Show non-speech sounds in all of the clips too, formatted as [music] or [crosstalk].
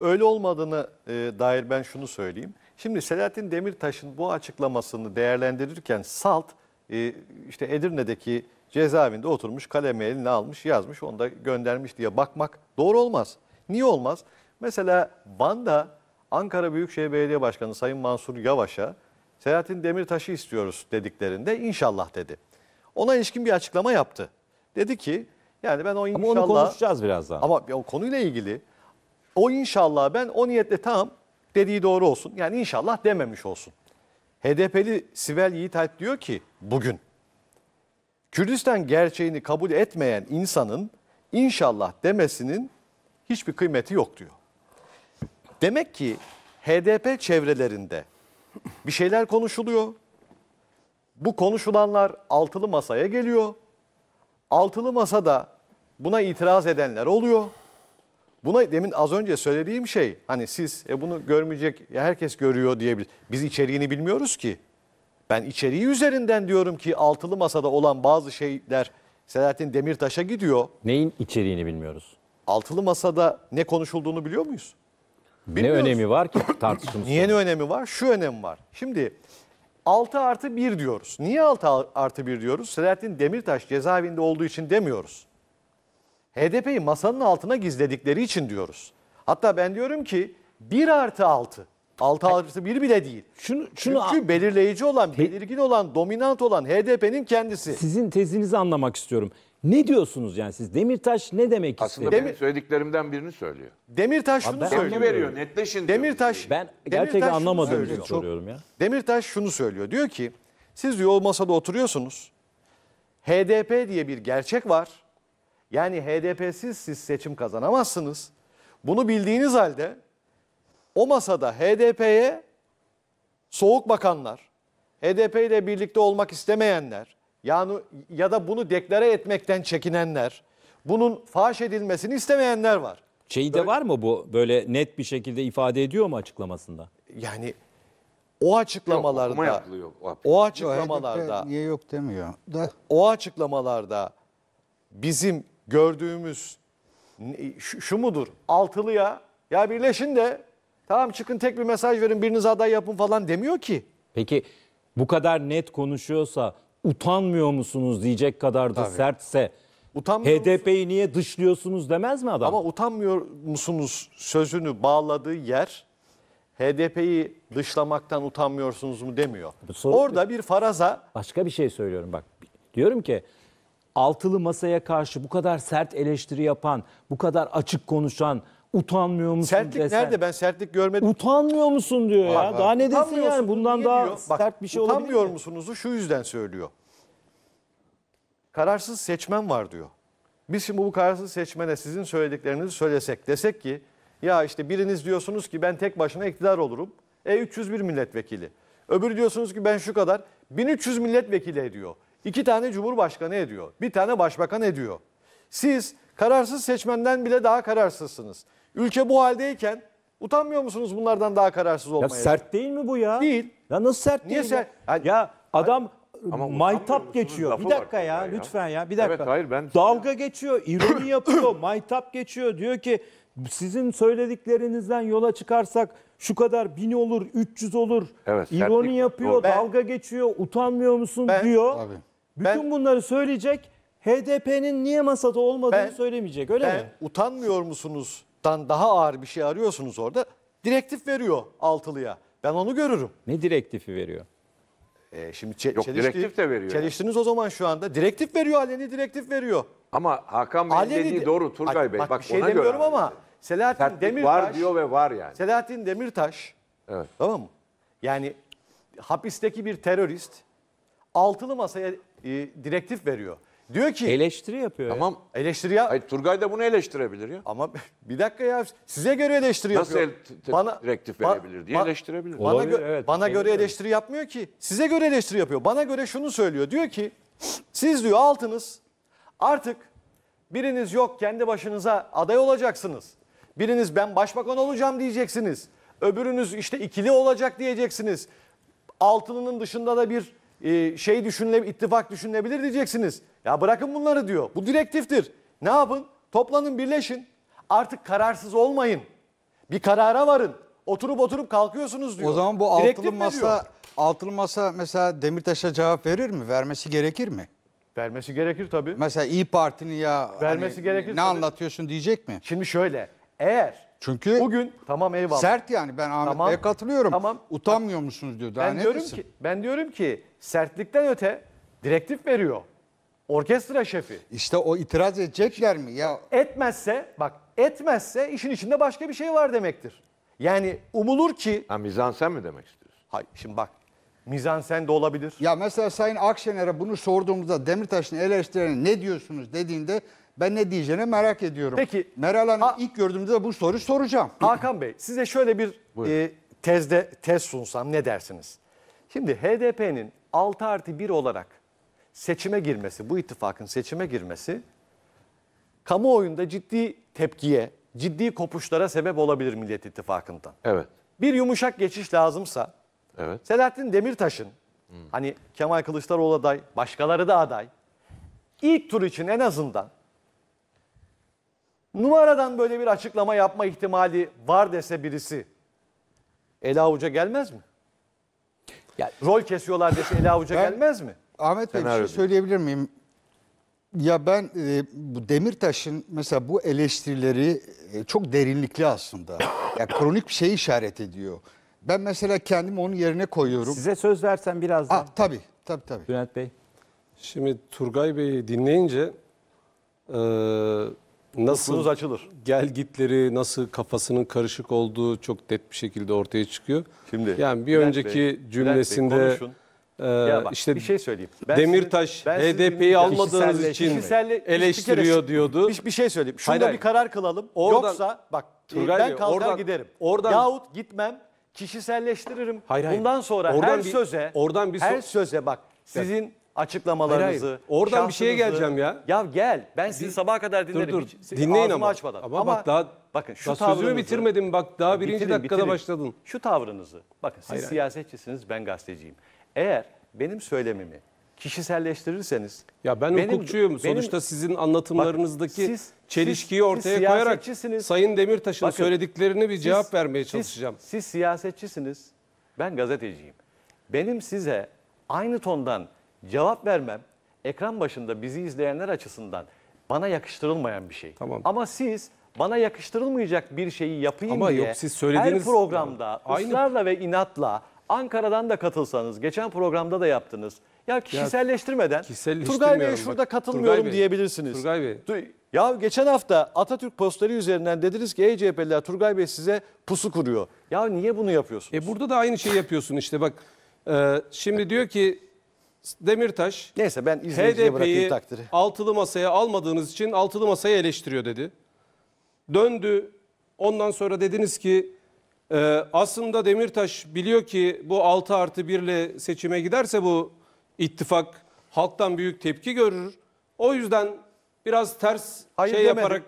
Öyle olmadığını e, dair ben şunu söyleyeyim. Şimdi Selahattin Demirtaş'ın bu açıklamasını değerlendirirken Salt e, işte Edirne'deki cezaevinde oturmuş kalemi eline almış yazmış onu da göndermiş diye bakmak doğru olmaz. Niye olmaz? Mesela Van'da Ankara Büyükşehir Belediye Başkanı Sayın Mansur Yavaş'a Selahattin Demirtaş'ı istiyoruz dediklerinde inşallah dedi. Ona ilişkin bir açıklama yaptı. Dedi ki yani ben o inşallah... Ama onu konuşacağız birazdan. Ama o konuyla ilgili o inşallah ben o niyetle tamam dediği doğru olsun. Yani inşallah dememiş olsun. HDP'li Sibel Yiğitalp diyor ki bugün Kürdistan gerçeğini kabul etmeyen insanın inşallah demesinin hiçbir kıymeti yok diyor. Demek ki HDP çevrelerinde bir şeyler konuşuluyor. Bu konuşulanlar altılı masaya geliyor. Altılı masada buna itiraz edenler oluyor. Buna demin az önce söylediğim şey hani siz e, bunu görmeyecek ya herkes görüyor diyebilir. Biz içeriğini bilmiyoruz ki. Ben içeriği üzerinden diyorum ki altılı masada olan bazı şeyler Selahattin Demirtaş'a gidiyor. Neyin içeriğini bilmiyoruz? Altılı masada ne konuşulduğunu biliyor muyuz? Bilmiyoruz. Ne önemi var ki tartışımız? Niye ne önemi var? Şu önem var. Şimdi 6 artı 1 diyoruz. Niye 6 artı 1 diyoruz? Selahattin Demirtaş cezaevinde olduğu için demiyoruz. HDP'yi masanın altına gizledikleri için diyoruz. Hatta ben diyorum ki 1 artı 6. 6 artı 1 bile değil. Şunu, şunu Çünkü belirleyici olan, belirgin olan, dominant olan HDP'nin kendisi. Sizin tezinizi anlamak istiyorum. Ne diyorsunuz yani siz? Demirtaş ne demek Aslında istiyor? benim Demir... söylediklerimden birini söylüyor. Demirtaş şunu ben söylüyor. veriyor, netleşin Demirtaş, Ben gerçekten Demirtaş anlamadığım için soruyorum ya. Demirtaş şunu söylüyor. Diyor ki siz yol masada oturuyorsunuz. HDP diye bir gerçek var yani HDP'siz siz seçim kazanamazsınız. Bunu bildiğiniz halde o masada HDP'ye soğuk bakanlar, HDP ile birlikte olmak istemeyenler yani ya da bunu deklare etmekten çekinenler, bunun faş edilmesini istemeyenler var. Şeyi de var mı bu böyle net bir şekilde ifade ediyor mu açıklamasında? Yani o açıklamalarda yok, yapılıyor, o açıklamalarda yok, niye yok demiyor da o açıklamalarda bizim gördüğümüz şu, mudur? Altılıya ya birleşin de tamam çıkın tek bir mesaj verin biriniz aday yapın falan demiyor ki. Peki bu kadar net konuşuyorsa utanmıyor musunuz diyecek kadar da Tabii. sertse Utanmıyor HDP'yi niye dışlıyorsunuz demez mi adam? Ama utanmıyor musunuz sözünü bağladığı yer HDP'yi dışlamaktan utanmıyorsunuz mu demiyor. Soru, Orada bir faraza başka bir şey söylüyorum bak. Diyorum ki altılı masaya karşı bu kadar sert eleştiri yapan, bu kadar açık konuşan, utanmıyor musun Sertlik desen. nerede? Ben sertlik görmedim. Utanmıyor musun diyor ya. Bak, daha ne desin yani? Bundan daha Bak, sert bir şey olabilir Utanmıyor musunuzu şu yüzden söylüyor. Kararsız seçmen var diyor. Biz şimdi bu kararsız seçmene sizin söylediklerinizi söylesek desek ki ya işte biriniz diyorsunuz ki ben tek başına iktidar olurum. E 301 milletvekili. Öbürü diyorsunuz ki ben şu kadar 1300 milletvekili ediyor. İki tane cumhurbaşkanı ediyor. Bir tane başbakan ediyor. Siz kararsız seçmenden bile daha kararsızsınız. Ülke bu haldeyken utanmıyor musunuz bunlardan daha kararsız olmaya? Ya sert değil mi bu ya? Değil. Ya nasıl sert Niye değil? Sert? Ya, ya adam ama maytap geçiyor. Bir dakika ya, ya lütfen ya bir dakika. Evet hayır ben dalga geçiyor, ironi [coughs] yapıyor, maytap geçiyor. Diyor ki sizin söylediklerinizden yola çıkarsak şu kadar bin olur, 300 olur. Evet, ironi yapıyor, ben, dalga geçiyor, utanmıyor musun ben, diyor. Tabii. Bütün ben, bunları söyleyecek. HDP'nin niye masada olmadığını ben, söylemeyecek öyle ben, mi? Utanmıyor musunuz? Dan daha ağır bir şey arıyorsunuz orada. Direktif veriyor Altılı'ya. Ben onu görürüm. Ne direktifi veriyor? E, şimdi çe- Yok, çelişti, direktif de veriyor. Çeliştiniz yani. o zaman şu anda. Direktif veriyor, aleni direktif veriyor. Ama Hakan Bey'in dediği doğru Turgay Bey. Bak, bak şey ona demiyorum göre. ama Selahattin Sertlik Demirtaş. Var diyor ve var yani. Selahattin Demirtaş. Evet. Tamam mı? Yani hapisteki bir terörist altılı masaya e, direktif veriyor. Diyor ki Eleştiri yapıyor ya. Tamam. eleştiri ya Hayır, Turgay da bunu eleştirebilir ya. ama [laughs] bir dakika ya size göre eleştiri Nasıl yapıyor. el- te- direktif verebilir diye eleştirebilir. Bana, gö- evet. bana göre Olabilir. eleştiri yapmıyor ki. Size göre eleştiri yapıyor. Bana göre şunu söylüyor. Diyor ki siz diyor altınız artık biriniz yok kendi başınıza aday olacaksınız. Biriniz ben başbakan olacağım diyeceksiniz. Öbürünüz işte ikili olacak diyeceksiniz. Altınının dışında da bir e, şey düşünle ittifak düşünebilir diyeceksiniz. Ya bırakın bunları diyor. Bu direktiftir. Ne yapın? Toplanın birleşin. Artık kararsız olmayın. Bir karara varın. Oturup oturup kalkıyorsunuz diyor. O zaman bu Direktif altılı masa, diyor? altılı masa mesela Demirtaş'a cevap verir mi? Vermesi gerekir mi? Vermesi gerekir tabii. Mesela İyi Parti'nin ya Vermesi hani, gerekir ne tabii. anlatıyorsun diyecek mi? Şimdi şöyle eğer çünkü bugün tamam eyvallah. Sert yani ben Ahmet tamam, Bey'e katılıyorum. Tamam. Utanmıyor musunuz diyor. Daha ben ne diyorum misin? ki ben diyorum ki sertlikten öte direktif veriyor. Orkestra şefi. İşte o itiraz edecekler mi ya? Etmezse bak etmezse işin içinde başka bir şey var demektir. Yani umulur ki Ha mizansen mi demek istiyorsun? Hayır şimdi bak mizansen de olabilir. Ya mesela Sayın Akşener'e bunu sorduğumuzda Demirtaş'ın eleştirene ne diyorsunuz dediğinde ben ne diyeceğini merak ediyorum. Peki. Meral Hanım ilk gördüğümde de bu soruyu soracağım. Hakan Bey size şöyle bir e, tezde tez sunsam ne dersiniz? Şimdi HDP'nin 6 artı 1 olarak seçime girmesi, bu ittifakın seçime girmesi kamuoyunda ciddi tepkiye, ciddi kopuşlara sebep olabilir Millet İttifakı'ndan. Evet. Bir yumuşak geçiş lazımsa Evet. Selahattin Demirtaş'ın hani Kemal Kılıçdaroğlu aday, başkaları da aday. ilk tur için en azından numaradan böyle bir açıklama yapma ihtimali var dese birisi Ela Avuca gelmez mi? Yani, Rol kesiyorlar dese Ela Avuca gelmez mi? Ahmet Bey bir şey söyleyebilir miyim? Ya ben e, bu Demirtaş'ın mesela bu eleştirileri e, çok derinlikli aslında. Ya kronik bir şey işaret ediyor. Ben mesela kendimi onun yerine koyuyorum. Size söz versem biraz ah, daha. tabii, tabii, tabii. Bülent Bey. Şimdi Turgay Bey'i dinleyince... E, nasıl Ufunuz açılır. gel gitleri, nasıl kafasının karışık olduğu çok net bir şekilde ortaya çıkıyor. Şimdi yani bir Bülent önceki Bey, cümlesinde e, bak, işte bir şey söyleyeyim. Ben Demirtaş HDP'yi almadığınız için eleştiriyor diyordu. Bir, bir şey söyleyeyim. Şunda bir karar kılalım. Oradan, Yoksa bak e, Turgay ben kalkar oradan, giderim. Oradan, Yahut gitmem kişiselleştiririm. Hayır, hayır. Bundan sonra oradan her bir, söze oradan bir her söze bak sizin açıklamalarınızı. Hayır, hayır. Oradan bir şeye geleceğim ya. Ya gel. Ben sizi sabaha kadar dinlerim. Dur dur. Hiç, dinleyin ama. açmadan. Ama, bak daha bakın şu daha Sözümü bitirmedim bak daha birinci bitirin, dakikada bitirin. başladın. Şu tavrınızı. Bakın siz hayır, siyasetçisiniz ben gazeteciyim. Eğer benim söylemimi kişiselleştirirseniz ya ben benim, hukukçuyum. Benim, Sonuçta sizin anlatımlarınızdaki bak, siz, çelişkiyi ortaya siz koyarak Sayın Demirtaş'ın bakın, söylediklerini bir siz, cevap vermeye çalışacağım. Siz, siz siyasetçisiniz. Ben gazeteciyim. Benim size aynı tondan cevap vermem ekran başında bizi izleyenler açısından bana yakıştırılmayan bir şey. Tamam. Ama siz bana yakıştırılmayacak bir şeyi yapayım Ama diye yok, siz söylediğiniz... her programda Aynı. ısrarla ve inatla Ankara'dan da katılsanız, geçen programda da yaptınız. Ya kişiselleştirmeden ya, Turgay Bey şurada katılmıyorum Turgay Bey, diyebilirsiniz. Turgay Bey. Ya geçen hafta Atatürk posteri üzerinden dediniz ki ey CHP'liler Turgay Bey size pusu kuruyor. Ya niye bunu yapıyorsunuz? E burada da aynı şeyi yapıyorsun işte bak. E, şimdi diyor ki Demirtaş Neyse ben izleyiciye bırakayım HDP'yi altılı masaya almadığınız için altılı masayı eleştiriyor dedi. Döndü ondan sonra dediniz ki e, aslında Demirtaş biliyor ki bu 6 artı 1 ile seçime giderse bu ittifak halktan büyük tepki görür. O yüzden biraz ters Hayır şey demedim, yaparak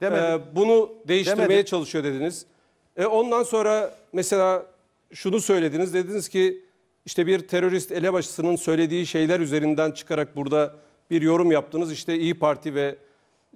e, demedim. e, bunu değiştirmeye Demedim. çalışıyor dediniz. E, ondan sonra mesela şunu söylediniz dediniz ki işte bir terörist elebaşısının söylediği şeyler üzerinden çıkarak burada bir yorum yaptınız. İşte İyi Parti ve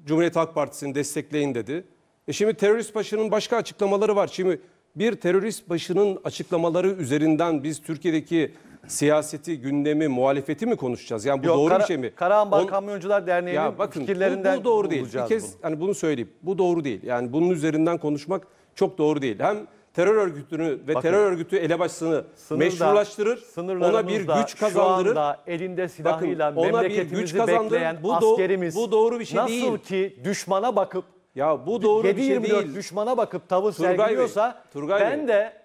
Cumhuriyet Halk Partisi'ni destekleyin dedi. E şimdi terörist başının başka açıklamaları var. Şimdi bir terörist başının açıklamaları üzerinden biz Türkiye'deki siyaseti, gündemi, muhalefeti mi konuşacağız? Yani bu Yok, doğru Kara, bir şey mi? Karahanbal On, Kamyoncular Derneği'nin fikirlerinden bu, bu doğru değil. Bir kez bunu. hani bunu söyleyeyim. Bu doğru değil. Yani bunun üzerinden konuşmak çok doğru değil. Hem terör örgütünü ve Bakın, terör örgütü elebaşısını sınırda, meşrulaştırır. Ona bir güç kazandırır. Şu anda elinde silahıyla Bakın, ona bir güç kazandırır. Bu askerimiz bu doğru bir şey nasıl değil. Nasıl ki düşmana bakıp ya bu doğru bir şey değil. düşmana bakıp tavır Turgay sergiliyorsa Bey, Turgay ben Bey. de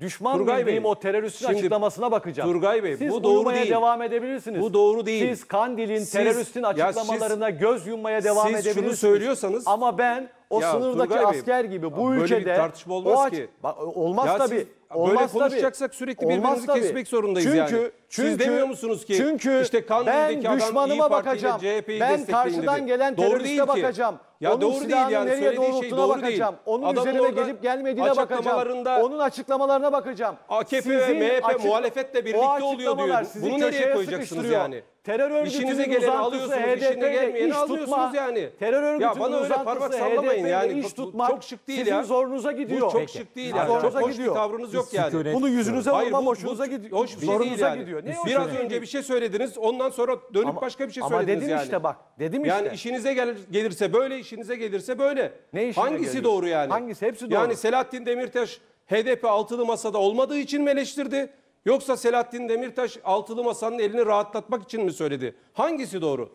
Düşman Turgay bildiğim o teröristin şimdi, açıklamasına bakacağım. Turgay Bey siz bu doğru değil. devam edebilirsiniz. Bu doğru değil. Siz Kandil'in siz, teröristin açıklamalarına siz, göz yummaya devam siz edebilirsiniz. Siz şunu söylüyorsanız. Ama ben o ya, sınırdaki Turgay asker Bey, gibi bu böyle ülkede. Böyle bir tartışma olmaz o ki. Bak, olmaz ya tabii. Siz, Olmaz böyle konuşacaksak tabii. sürekli birbirimizi Olmaz tabii. kesmek zorundayız çünkü, yani. Çünkü, Siz demiyor musunuz ki çünkü işte Kandil'deki ben adam düşmanıma İYİ bakacağım. ben karşıdan dedi. gelen teröriste bakacağım. Ki. Ya onun doğru değil yani nereye söylediği şey doğru bakacağım. değil. Onun Adamın üzerine gelip gelmediğine bakacağım. Onun açıklamalarına bakacağım. AKP ve MHP muhalefetle birlikte oluyor açıklamalar diyor. sizi Bunu nereye koyacaksınız sıkıştırıyor. yani? Terör örgütünün uzantısı alıyorsunuz, HDP işine iş alıyorsunuz tutma. yani. Terör Ya örgütünün uzantısı parmak sallamayın HDP 'yle yani. iş Bu- çok şık değil sizin ya. zorunuza gidiyor. Bu çok şık değil yani. Çok Zorunuza gidiyor. bir gidiyor. tavrınız yok yani. Bunu yüzünüze Hayır vurmam hoşunuza gidiyor. hoş bir şey değil yani. gidiyor. Ne Biraz önce bir şey söylediniz ondan sonra dönüp başka bir şey Ama dedim yani. işte bak. Dedim işte. Yani işinize gelirse böyle işinize gelirse böyle. Ne Hangisi gelir? doğru yani? Hangisi? Hepsi doğru. Yani Selahattin Demirtaş HDP altılı masada olmadığı için mi eleştirdi? Yoksa Selahattin Demirtaş altılı masanın elini rahatlatmak için mi söyledi? Hangisi doğru?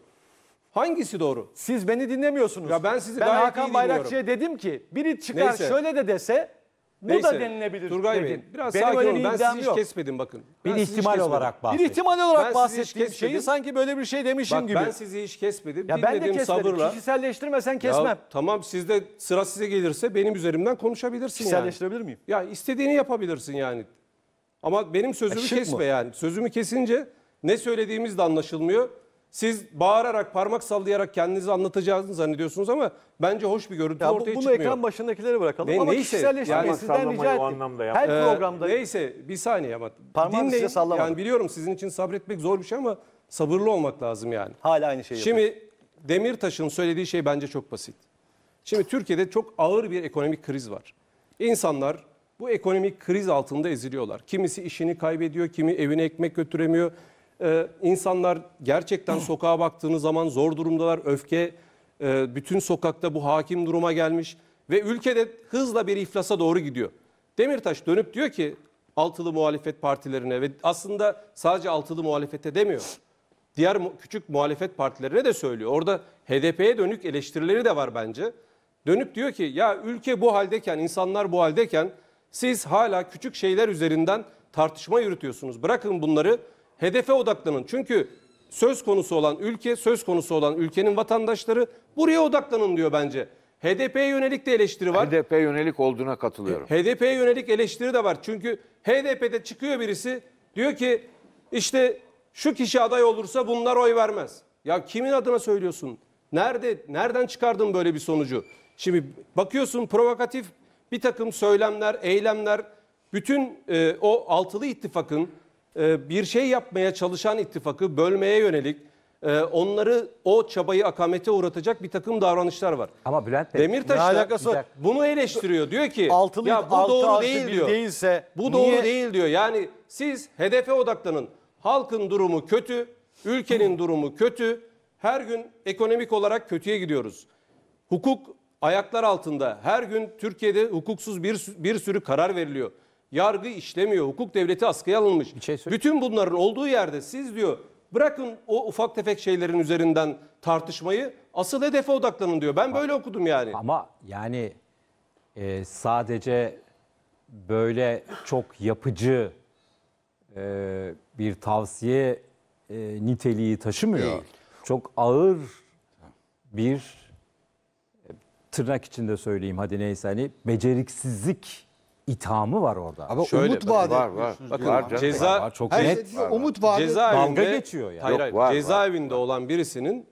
Hangisi doğru? Siz beni dinlemiyorsunuz. Ya ben sizi ben gayet Hakan iyi Bayrakçı'ya dedim ki biri çıkar Neyse. şöyle de dese bu Neyse, da denilebilir. Turgay Bey dedin. biraz Benim sakin olun. Ben sizi hiç yok. kesmedim bakın. Ben Bir ihtimal olarak olarak Bir ihtimal olarak sizi bahsettiğim şeyi sanki böyle bir şey demişim Bak gibi. ben sizi hiç kesmedim. ya ben de kesmedim. sabırla. Kişiselleştirmesen Ya kesmem. tamam sizde sıra size gelirse benim üzerimden konuşabilirsin yani. Kişiselleştirebilir miyim? Ya istediğini yapabilirsin yani. Ama benim sözümü şık kesme mı? yani. Sözümü kesince ne söylediğimiz de anlaşılmıyor. Siz bağırarak, parmak sallayarak kendinizi anlatacağınızı zannediyorsunuz ama bence hoş bir görüntü ya ortaya bunu çıkmıyor. Bunu ekran başındakileri bırakalım ne, ama neyse, kişiselleştirmeyi yani, sizden rica ettim. Her ee, programda... Neyse bir saniye ama Parmağını dinleyin. sallamadım. Yani biliyorum sizin için sabretmek zor bir şey ama sabırlı olmak lazım yani. Hala aynı şey. Şimdi Demirtaş'ın söylediği şey bence çok basit. Şimdi Türkiye'de çok ağır bir ekonomik kriz var. İnsanlar bu ekonomik kriz altında eziliyorlar. Kimisi işini kaybediyor, kimi evine ekmek götüremiyor, ee, insanlar gerçekten sokağa baktığınız zaman zor durumdalar. Öfke e, bütün sokakta bu hakim duruma gelmiş ve ülkede hızla bir iflasa doğru gidiyor. Demirtaş dönüp diyor ki altılı muhalefet partilerine ve aslında sadece altılı muhalefete demiyor. Diğer küçük muhalefet partilerine de söylüyor. Orada HDP'ye dönük eleştirileri de var bence. Dönüp diyor ki ya ülke bu haldeyken, insanlar bu haldeyken siz hala küçük şeyler üzerinden tartışma yürütüyorsunuz. Bırakın bunları hedefe odaklanın. Çünkü söz konusu olan ülke, söz konusu olan ülkenin vatandaşları buraya odaklanın diyor bence. HDP'ye yönelik de eleştiri var. HDP yönelik olduğuna katılıyorum. E, HDP'ye yönelik eleştiri de var. Çünkü HDP'de çıkıyor birisi diyor ki işte şu kişi aday olursa bunlar oy vermez. Ya kimin adına söylüyorsun? Nerede, nereden çıkardın böyle bir sonucu? Şimdi bakıyorsun provokatif bir takım söylemler, eylemler, bütün e, o altılı ittifakın ee, bir şey yapmaya çalışan ittifakı bölmeye yönelik e, onları o çabayı akamete uğratacak bir takım davranışlar var. Ama Bülent Bey Demirtaş ne alakası var? Bunu eleştiriyor. Diyor ki altılı, ya bu altı doğru değil diyor. Değilse, bu doğru değil diyor. Yani siz hedefe odaklanın. Halkın durumu kötü, ülkenin durumu kötü. Her gün ekonomik olarak kötüye gidiyoruz. Hukuk ayaklar altında. Her gün Türkiye'de hukuksuz bir, bir sürü karar veriliyor. Yargı işlemiyor. Hukuk devleti askıya alınmış. Bir şey Bütün bunların olduğu yerde siz diyor bırakın o ufak tefek şeylerin üzerinden tartışmayı asıl hedefe odaklanın diyor. Ben böyle okudum yani. Ama yani e, sadece böyle çok yapıcı e, bir tavsiye e, niteliği taşımıyor. Değil. Çok ağır bir e, tırnak içinde söyleyeyim hadi neyse hani beceriksizlik ithamı var orada. Ama Şöyle, umut vaadi. Var var. Bakın var, ceza var, çok Her net. Şey, var, var. Umut vaadi. geçiyor yani. Hayır, hayır, var, cezaevinde var. olan birisinin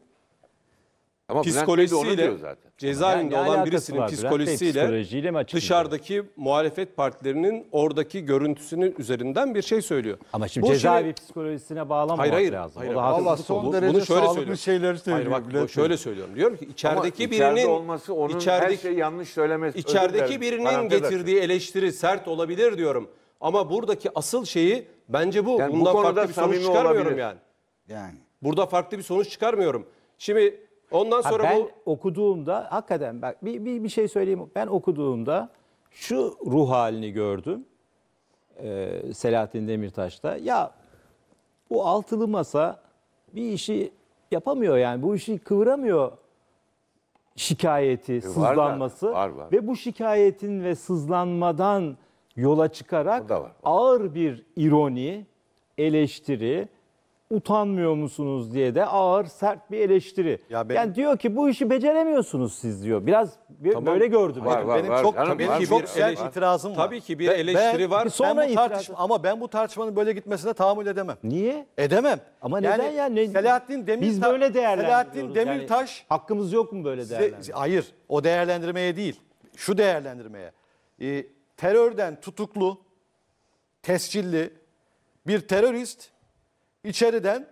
ama psikolojisiyle zaten. cezaevinde yani olan birisinin var. psikolojisiyle dışarıdaki muhalefet partilerinin oradaki görüntüsünün üzerinden bir şey söylüyor. Ama şimdi Bu şey- cezaevi şey... psikolojisine bağlamamak hayır, hayır, lazım. Hayır, o Allah son olur. derece Bunu şöyle sağlıklı şeyleri söylüyor. Hayır bak şöyle söylüyorum. Diyorum ki içerideki birinin olması onun içerideki, her şeyi yanlış söylemesi. İçerideki birinin getirdiği eleştiri sert olabilir diyorum. Ama buradaki asıl şeyi bence bu. Yani Bundan bu farklı bir sonuç çıkarmıyorum yani. Yani. Burada farklı bir sonuç çıkarmıyorum. Şimdi Ondan sonra ben bu... okuduğumda hakikaten bak bir, bir, bir şey söyleyeyim. Ben okuduğumda şu ruh halini gördüm. Ee, Selahattin Demirtaş'ta. Ya bu altılı masa bir işi yapamıyor yani. Bu işi kıvıramıyor şikayeti, e, sızlanması var, var, var. ve bu şikayetin ve sızlanmadan yola çıkarak var, var. ağır bir ironi, eleştiri, utanmıyor musunuz diye de ağır sert bir eleştiri. Ya benim- Yani diyor ki bu işi beceremiyorsunuz siz diyor. Biraz bir- Tamam. böyle gördüm. Var, var, benim var. çok Canım, tabii var, çok var. sert itirazım var. Tabii ki bir eleştiri var. Sonra Sonra itirazı- tartışma ama ben bu tartışmanın böyle gitmesine tahammül edemem. Niye? Edemem. Ama neden ya? Ne- Selahattin Demirtaş Biz böyle değerlendiriyoruz. Selahattin Yani Demirtaş hakkımız yok mu böyle değerlendirmeye? Hayır, o değerlendirmeye değil. Şu değerlendirmeye. Ee, terörden tutuklu, tescilli bir terörist içeriden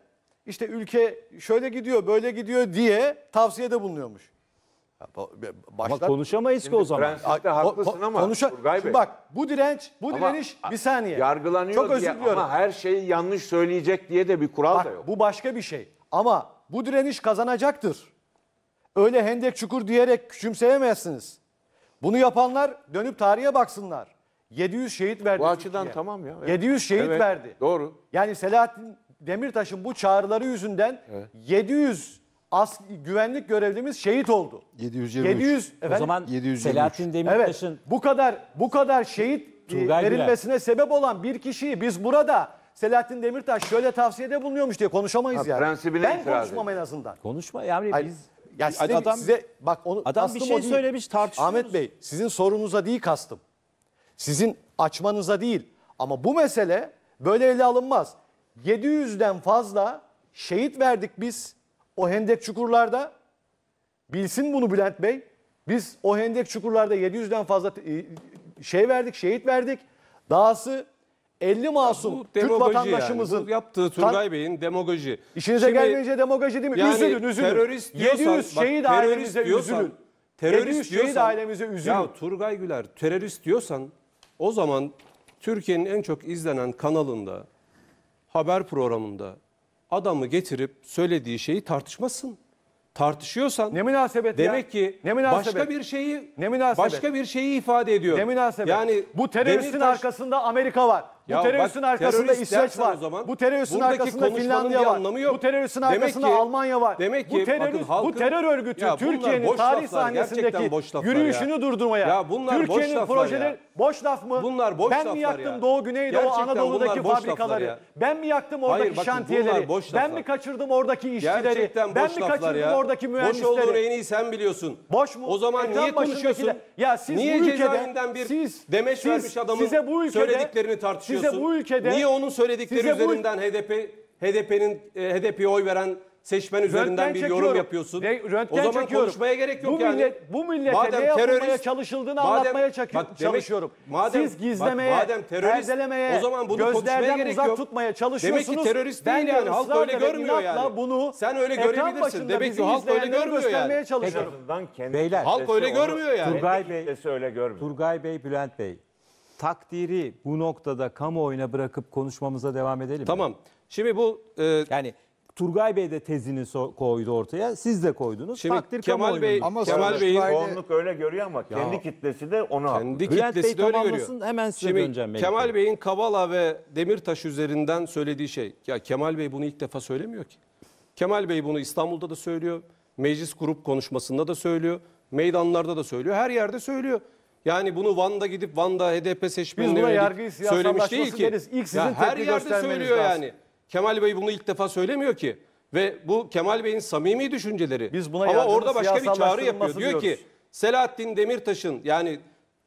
işte ülke şöyle gidiyor böyle gidiyor diye tavsiyede bulunuyormuş. Başlar. Ama konuşamayız ki o zaman. Prensipte haklısın ama konuşa Turgay Bey. Bak bu direnç, bu ama direniş bir saniye. Yargılanıyor Çok özür diye diliyorum. ama her şeyi yanlış söyleyecek diye de bir kural bak, da yok. Bu başka bir şey. Ama bu direniş kazanacaktır. Öyle hendek çukur diyerek küçümseyemezsiniz. Bunu yapanlar dönüp tarihe baksınlar. 700 şehit verdi. Bu açıdan Türkiye. tamam ya. Evet. 700 şehit evet, verdi. Doğru. Yani Selahattin Demirtaş'ın bu çağrıları yüzünden evet. 700 as güvenlik görevlimiz şehit oldu. 723. 700 efendim, o zaman 723. Selahattin Demirtaş'ın evet, bu kadar bu kadar şehit e, Turgay verilmesine Güler. sebep olan bir kişiyi biz burada Selahattin Demirtaş şöyle tavsiyede bulunuyormuş diye konuşamayız ya. yani. ben konuşmam en azından. Konuşma yani Hayır, biz ya size, adam size bak onu adam bir şey söylemiş tartışıyoruz. Ahmet Bey sizin sorunuza değil kastım. Sizin açmanıza değil ama bu mesele böyle ele alınmaz. 700'den fazla şehit verdik biz o hendek çukurlarda. Bilsin bunu Bülent Bey. Biz o hendek çukurlarda 700'den fazla e, şey verdik, şehit verdik. Dahası 50 masum bu Türk vatandaşımızın yani. yaptığı Turgay Bey'in demagoji. İşinize Şimdi, gelmeyince demagoji değil mi? Yani, üzülün, üzülün. Terörist diyorsan, 700 şehit bak, ailemize diyorsan, üzülün. Terörist şehit diyorsan, ailemize üzülün. Ya Turgay Güler terörist diyorsan o zaman Türkiye'nin en çok izlenen kanalında haber programında adamı getirip söylediği şeyi tartışmasın. Tartışıyorsan ne münasebet demek ya? ki ne münasebet? başka bir şeyi ne münasebet? başka bir şeyi ifade ediyor. Ne münasebet? Yani bu teröristin Demirtaş, arkasında Amerika var. Bu teröristin arkasında terörist İsveç var. O zaman, bu teröristin arkasında Finlandiya var. Bu teröristin arkasında ki, Almanya var. Demek ki bu terör bakın, halkın, bu terör örgütü Türkiye'nin tarih sahnesindeki yürüyüşünü ya. durdurmaya. Ya bunlar Türkiye'nin projeleri ya. boş laf mı? Bunlar boş ben mi yaktım ya. Doğu Güneydoğu Gerçekten Anadolu'daki fabrikaları? Ya. Ben mi yaktım oradaki Hayır, bakın, şantiyeleri? Ben mi kaçırdım oradaki işçileri? ben mi kaçırdım oradaki mühendisleri? Boş olduğunu en iyi sen biliyorsun. Boş mu? O zaman niye konuşuyorsun? Ya siz bu ülkede Siz demeç vermiş adamın söylediklerini tartışıyorsunuz? Size bu ülkede Niye onun söyledikleri size bu- üzerinden HDP HDP'nin e, HDP'ye oy veren seçmen üzerinden bir yorum yapıyorsun? Re- röntgen o zaman çekiyorum. konuşmaya gerek yok bu yani. Millet, bu millete ne yapılmaya çalışıldığını madem- anlatmaya çek- bak demek- çalışıyorum. madem- Siz gizlemeye, bak madem terörist, perdelemeye, o zaman bunu konuşmaya gözlerden gerek uzak yok. tutmaya çalışıyorsunuz. Demek ki terörist değil de yani, halk ısrarla öyle ve görmüyor yani. Bunu Sen öyle ekran görebilirsin. Demek ki halk öyle izleyenlere görmüyor göstermeye yani. Çalışıyorum. Halk öyle görmüyor yani. Turgay Bey- Turgay Bey, öyle görmüyor. Turgay Bey, Bülent Bey, takdiri bu noktada kamuoyuna bırakıp konuşmamıza devam edelim. Tamam. Mi? Şimdi bu e, yani Turgay Bey de tezini so koydu ortaya. Siz de koydunuz. Şimdi Takdir Kemal Bey ama Kemal Bey'in çoğunluk öyle görüyor ama ya. kendi kitlesi de onu kendi haklı. kitlesi Bey de öyle görüyor. Hemen size Şimdi, döneceğim. Kemal Bey'in Kavala ve Demirtaş üzerinden söylediği şey. Ya Kemal Bey bunu ilk defa söylemiyor ki. Kemal Bey bunu İstanbul'da da söylüyor. Meclis grup konuşmasında da söylüyor. Meydanlarda da söylüyor. Her yerde söylüyor. Yani bunu Van'da gidip Van'da HDP seçmenine yönelik söylemiş değil ki. Deriz. İlk sizin ya her yerde söylüyor lazım. yani. Kemal Bey bunu ilk defa söylemiyor ki. Ve bu Kemal Bey'in samimi düşünceleri. Biz buna Ama orada başka bir çağrı yapıyor. Diyor diyoruz. ki Selahattin Demirtaş'ın yani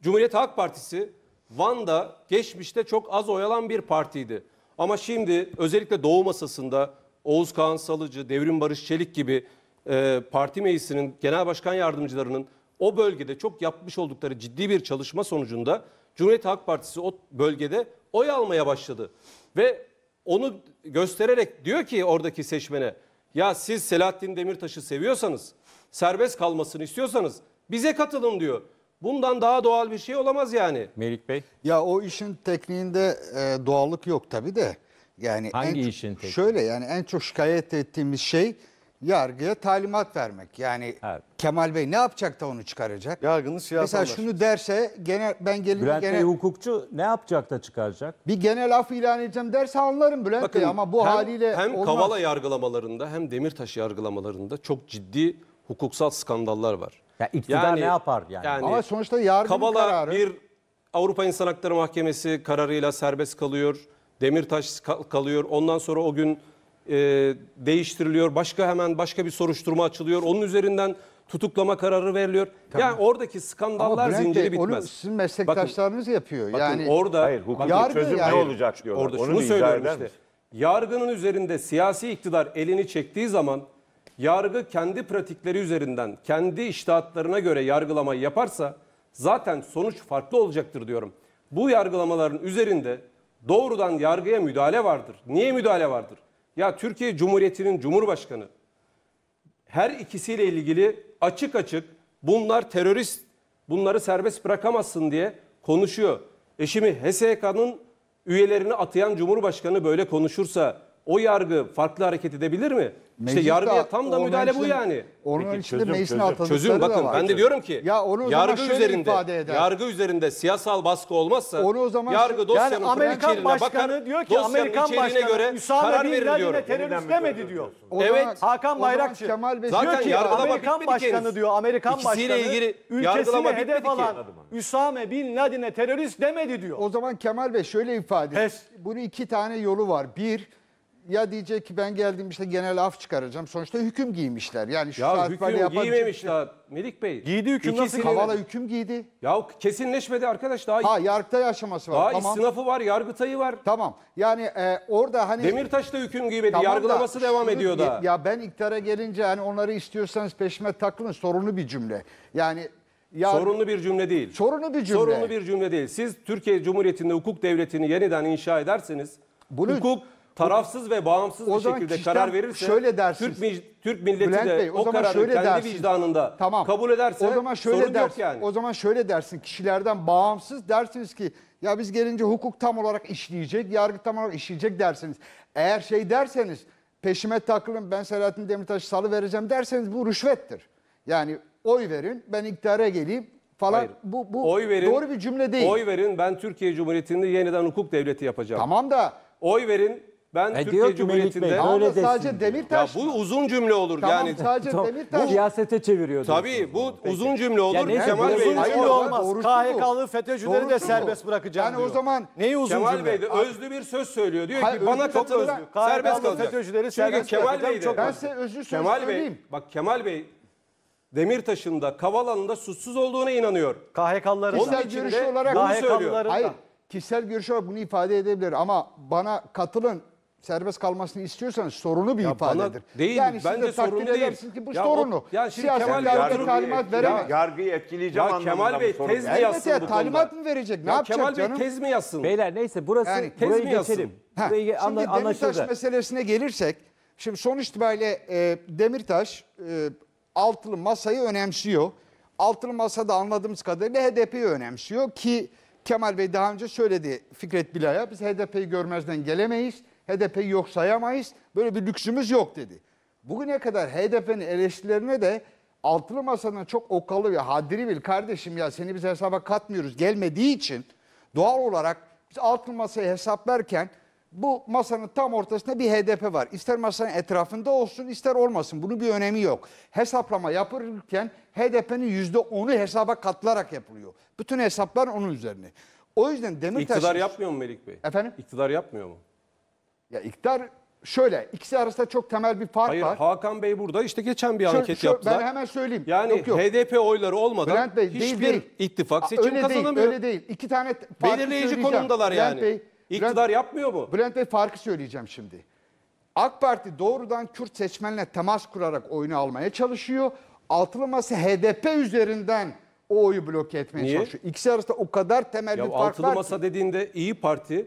Cumhuriyet Halk Partisi Van'da geçmişte çok az oyalan bir partiydi. Ama şimdi özellikle Doğu Masası'nda Oğuz Kağan Salıcı, Devrim Barış Çelik gibi e, parti meclisinin genel başkan yardımcılarının o bölgede çok yapmış oldukları ciddi bir çalışma sonucunda Cumhuriyet Halk Partisi o bölgede oy almaya başladı. Ve onu göstererek diyor ki oradaki seçmene ya siz Selahattin Demirtaş'ı seviyorsanız, serbest kalmasını istiyorsanız bize katılın diyor. Bundan daha doğal bir şey olamaz yani. Melik Bey. Ya o işin tekniğinde e, doğallık yok tabii de. Yani Hangi en, işin tekniği? Şöyle yani en çok şikayet ettiğimiz şey yargıya talimat vermek. Yani evet. Kemal Bey ne yapacak da onu çıkaracak? Yargının siyasi Mesela şunu derse gene ben gelirim Bülent gene... Bey hukukçu ne yapacak da çıkaracak? Bir genel af ilan edeceğim derse anlarım Bülent Bakın, Bey ama bu hem, haliyle Hem olmaz. Kavala yargılamalarında hem Demirtaş yargılamalarında çok ciddi hukuksal skandallar var. Ya iktidar yani, ne yapar yani? yani? Ama sonuçta yargının Kavala kararı... bir Avrupa İnsan Hakları Mahkemesi kararıyla serbest kalıyor. Demirtaş kalıyor. Ondan sonra o gün e, değiştiriliyor. Başka hemen başka bir soruşturma açılıyor. Onun üzerinden tutuklama kararı veriliyor. Tamam. Yani oradaki skandallar Bülent zinciri Bey, bitmez. Onu sizin meslektaşlarınız bakın, yapıyor. Bakın orada hayır, hukuki yargı, çözüm yani, ne olacak diyorlar. Orada onu şunu söylüyorum işte. Yargının üzerinde siyasi iktidar elini çektiği zaman yargı kendi pratikleri üzerinden, kendi iştahatlarına göre yargılamayı yaparsa zaten sonuç farklı olacaktır diyorum. Bu yargılamaların üzerinde doğrudan yargıya müdahale vardır. Niye müdahale vardır? Ya Türkiye Cumhuriyeti'nin Cumhurbaşkanı her ikisiyle ilgili açık açık bunlar terörist, bunları serbest bırakamazsın diye konuşuyor. E şimdi HSK'nın üyelerini atayan Cumhurbaşkanı böyle konuşursa o yargı farklı hareket edebilir mi? Meclis işte yargıya tam da müdahale için, bu yani. Onun Peki, içinde çözüm, meclisin çözüm. çözüm bakın ben de diyorum ki ya onu yargı üzerinde yargı üzerinde siyasal baskı olmazsa onu o zaman yargı dosyanın yani Amerikan başkanı diyor ki Amerikan başkanı göre Üsame karar verir diyor. terörist demedi diyor. evet. Hakan Bayrakçı Kemal Bey diyor ki Amerikan başkanı diyor. Amerikan başkanı ilgili ülkesine hedef alan Üsame Bin Laden'e terörist demedi diyor. O zaman Kemal Bey şöyle ifade. Bunu iki tane yolu var. Bir ya diyecek ki ben geldim işte genel af çıkaracağım. Sonuçta hüküm giymişler. Yani şu Ya saat hüküm yapan... giymemiş daha şey- Melik Bey. Giydi hüküm nasıl Kavala hüküm giydi. Ya kesinleşmedi arkadaş daha Ha yargıtay aşaması var. daha tamam. istinafı var, yargıtayı var. Tamam. Yani e, orada hani Demirtaş da hüküm giymedi. Tamam da devam şunu ediyor da. Ya ben iktidara gelince hani onları istiyorsanız peşime takılın sorunlu bir cümle. Yani ya Sorunlu bir cümle değil. sorunlu bir cümle. Sorunlu bir cümle değil. Siz Türkiye Cumhuriyeti'nde hukuk devletini yeniden inşa ederseniz Bunu- hukuk tarafsız ve bağımsız o bir şekilde karar verirse şöyle dersiniz. Türk, Türk milleti Bülent de Bey, o, o kararı şöyle kendi dersiniz. vicdanında tamam. kabul ederse o zaman şöyle sorun dersin, yok yani. O zaman şöyle dersin kişilerden bağımsız dersiniz ki ya biz gelince hukuk tam olarak işleyecek, yargı tam olarak işleyecek dersiniz. Eğer şey derseniz peşime takılın ben Selahattin Demirtaş'ı salı vereceğim derseniz bu rüşvettir. Yani oy verin ben iktidara geleyim falan Hayır. bu, bu oy verin, doğru bir cümle değil. Oy verin ben Türkiye Cumhuriyeti'nde yeniden hukuk devleti yapacağım. Tamam da. Oy verin ben E, Türkiye diyor ki Melik Cumhuriyeti'nde... Bey, Tamam Öyle sadece desin. Ya Demirtaş bu uzun cümle olur tamam, yani. sadece Demirtaş Siyasete çeviriyor. Tabii diyorsunuz. bu uzun cümle olur. neyse, Kemal Bey, uzun cümle olmaz. doğrusu bu. KHK'lı FETÖ'cüleri de Doğrusu bu. serbest bırakacağım Yani o zaman Neyi uzun Kemal cümle? Bey de özlü bir söz söylüyor. Diyor Hayır, ki bana özlü katıl Serbest KHK'lı kalacak. FETÖ'cüleri Çünkü Kemal bırakacağım, Bey de ben size özlü söz Kemal söyleyeyim. bak Kemal Bey Demirtaş'ın da Kavalan'ın da suçsuz olduğuna inanıyor. KHK'lıların Kişisel da, görüşü olarak bunu söylüyor. KHK'lıların da. Hayır, kişisel görüş olarak bunu ifade edebilir ama bana katılın serbest kalmasını istiyorsanız sorunu bir ya ifadedir. Değil, yani siz bence de sorun değil. Ki bu ya sorunu. O, ya şimdi Siyaset Kemal Bey talimat veremez. Yargıyı etkileyeceğim ya Kemal Bey tez mi yazsın ya, bu talimat mı verecek? ne ya yapacak Kemal Bey tez mi yazsın? Beyler neyse burası yani, tez burayı mi geçelim. Ha, burayı şimdi anla, anlaşıldı. Demirtaş meselesine gelirsek şimdi son itibariyle e, Demirtaş e, altılı masayı önemsiyor. Altılı masada anladığımız kadarıyla HDP'yi önemsiyor ki Kemal Bey daha önce söyledi Fikret Bilay'a biz HDP'yi görmezden gelemeyiz. HDP'yi yok sayamayız. Böyle bir lüksümüz yok dedi. Bugüne kadar HDP'nin eleştirilerine de altılı masanın çok okalı ve haddini bil kardeşim ya seni biz hesaba katmıyoruz gelmediği için doğal olarak biz altılı masayı hesaplarken bu masanın tam ortasında bir HDP var. İster masanın etrafında olsun ister olmasın bunun bir önemi yok. Hesaplama yapılırken HDP'nin yüzde onu hesaba katılarak yapılıyor. Bütün hesaplar onun üzerine. O yüzden Demirtaş... İktidar yapmıyor mu Melik Bey? Efendim? İktidar yapmıyor mu? Ya iktidar şöyle ikisi arasında çok temel bir fark Hayır var. Hakan Bey burada işte geçen bir Şö- anket şö- yaptılar. Ben hemen söyleyeyim. Yani Yok, yok. HDP oyları olmadan Bülent Bey, değil, hiçbir değil. ittifak seçim öyle kazanamıyor. Değil, öyle değil. İki tane farkı Belirleyici söyleyeceğim. konumdalar Bülent yani. Bey, İktidar Bülent, yapmıyor mu? Bülent Bey farkı söyleyeceğim şimdi. AK Parti doğrudan Kürt seçmenle temas kurarak oyunu almaya çalışıyor. Altılı Masa HDP üzerinden o oyu bloke etmeye Niye? çalışıyor. İkisi arasında o kadar temel ya bir fark var. Altılı Masa dediğinde İyi Parti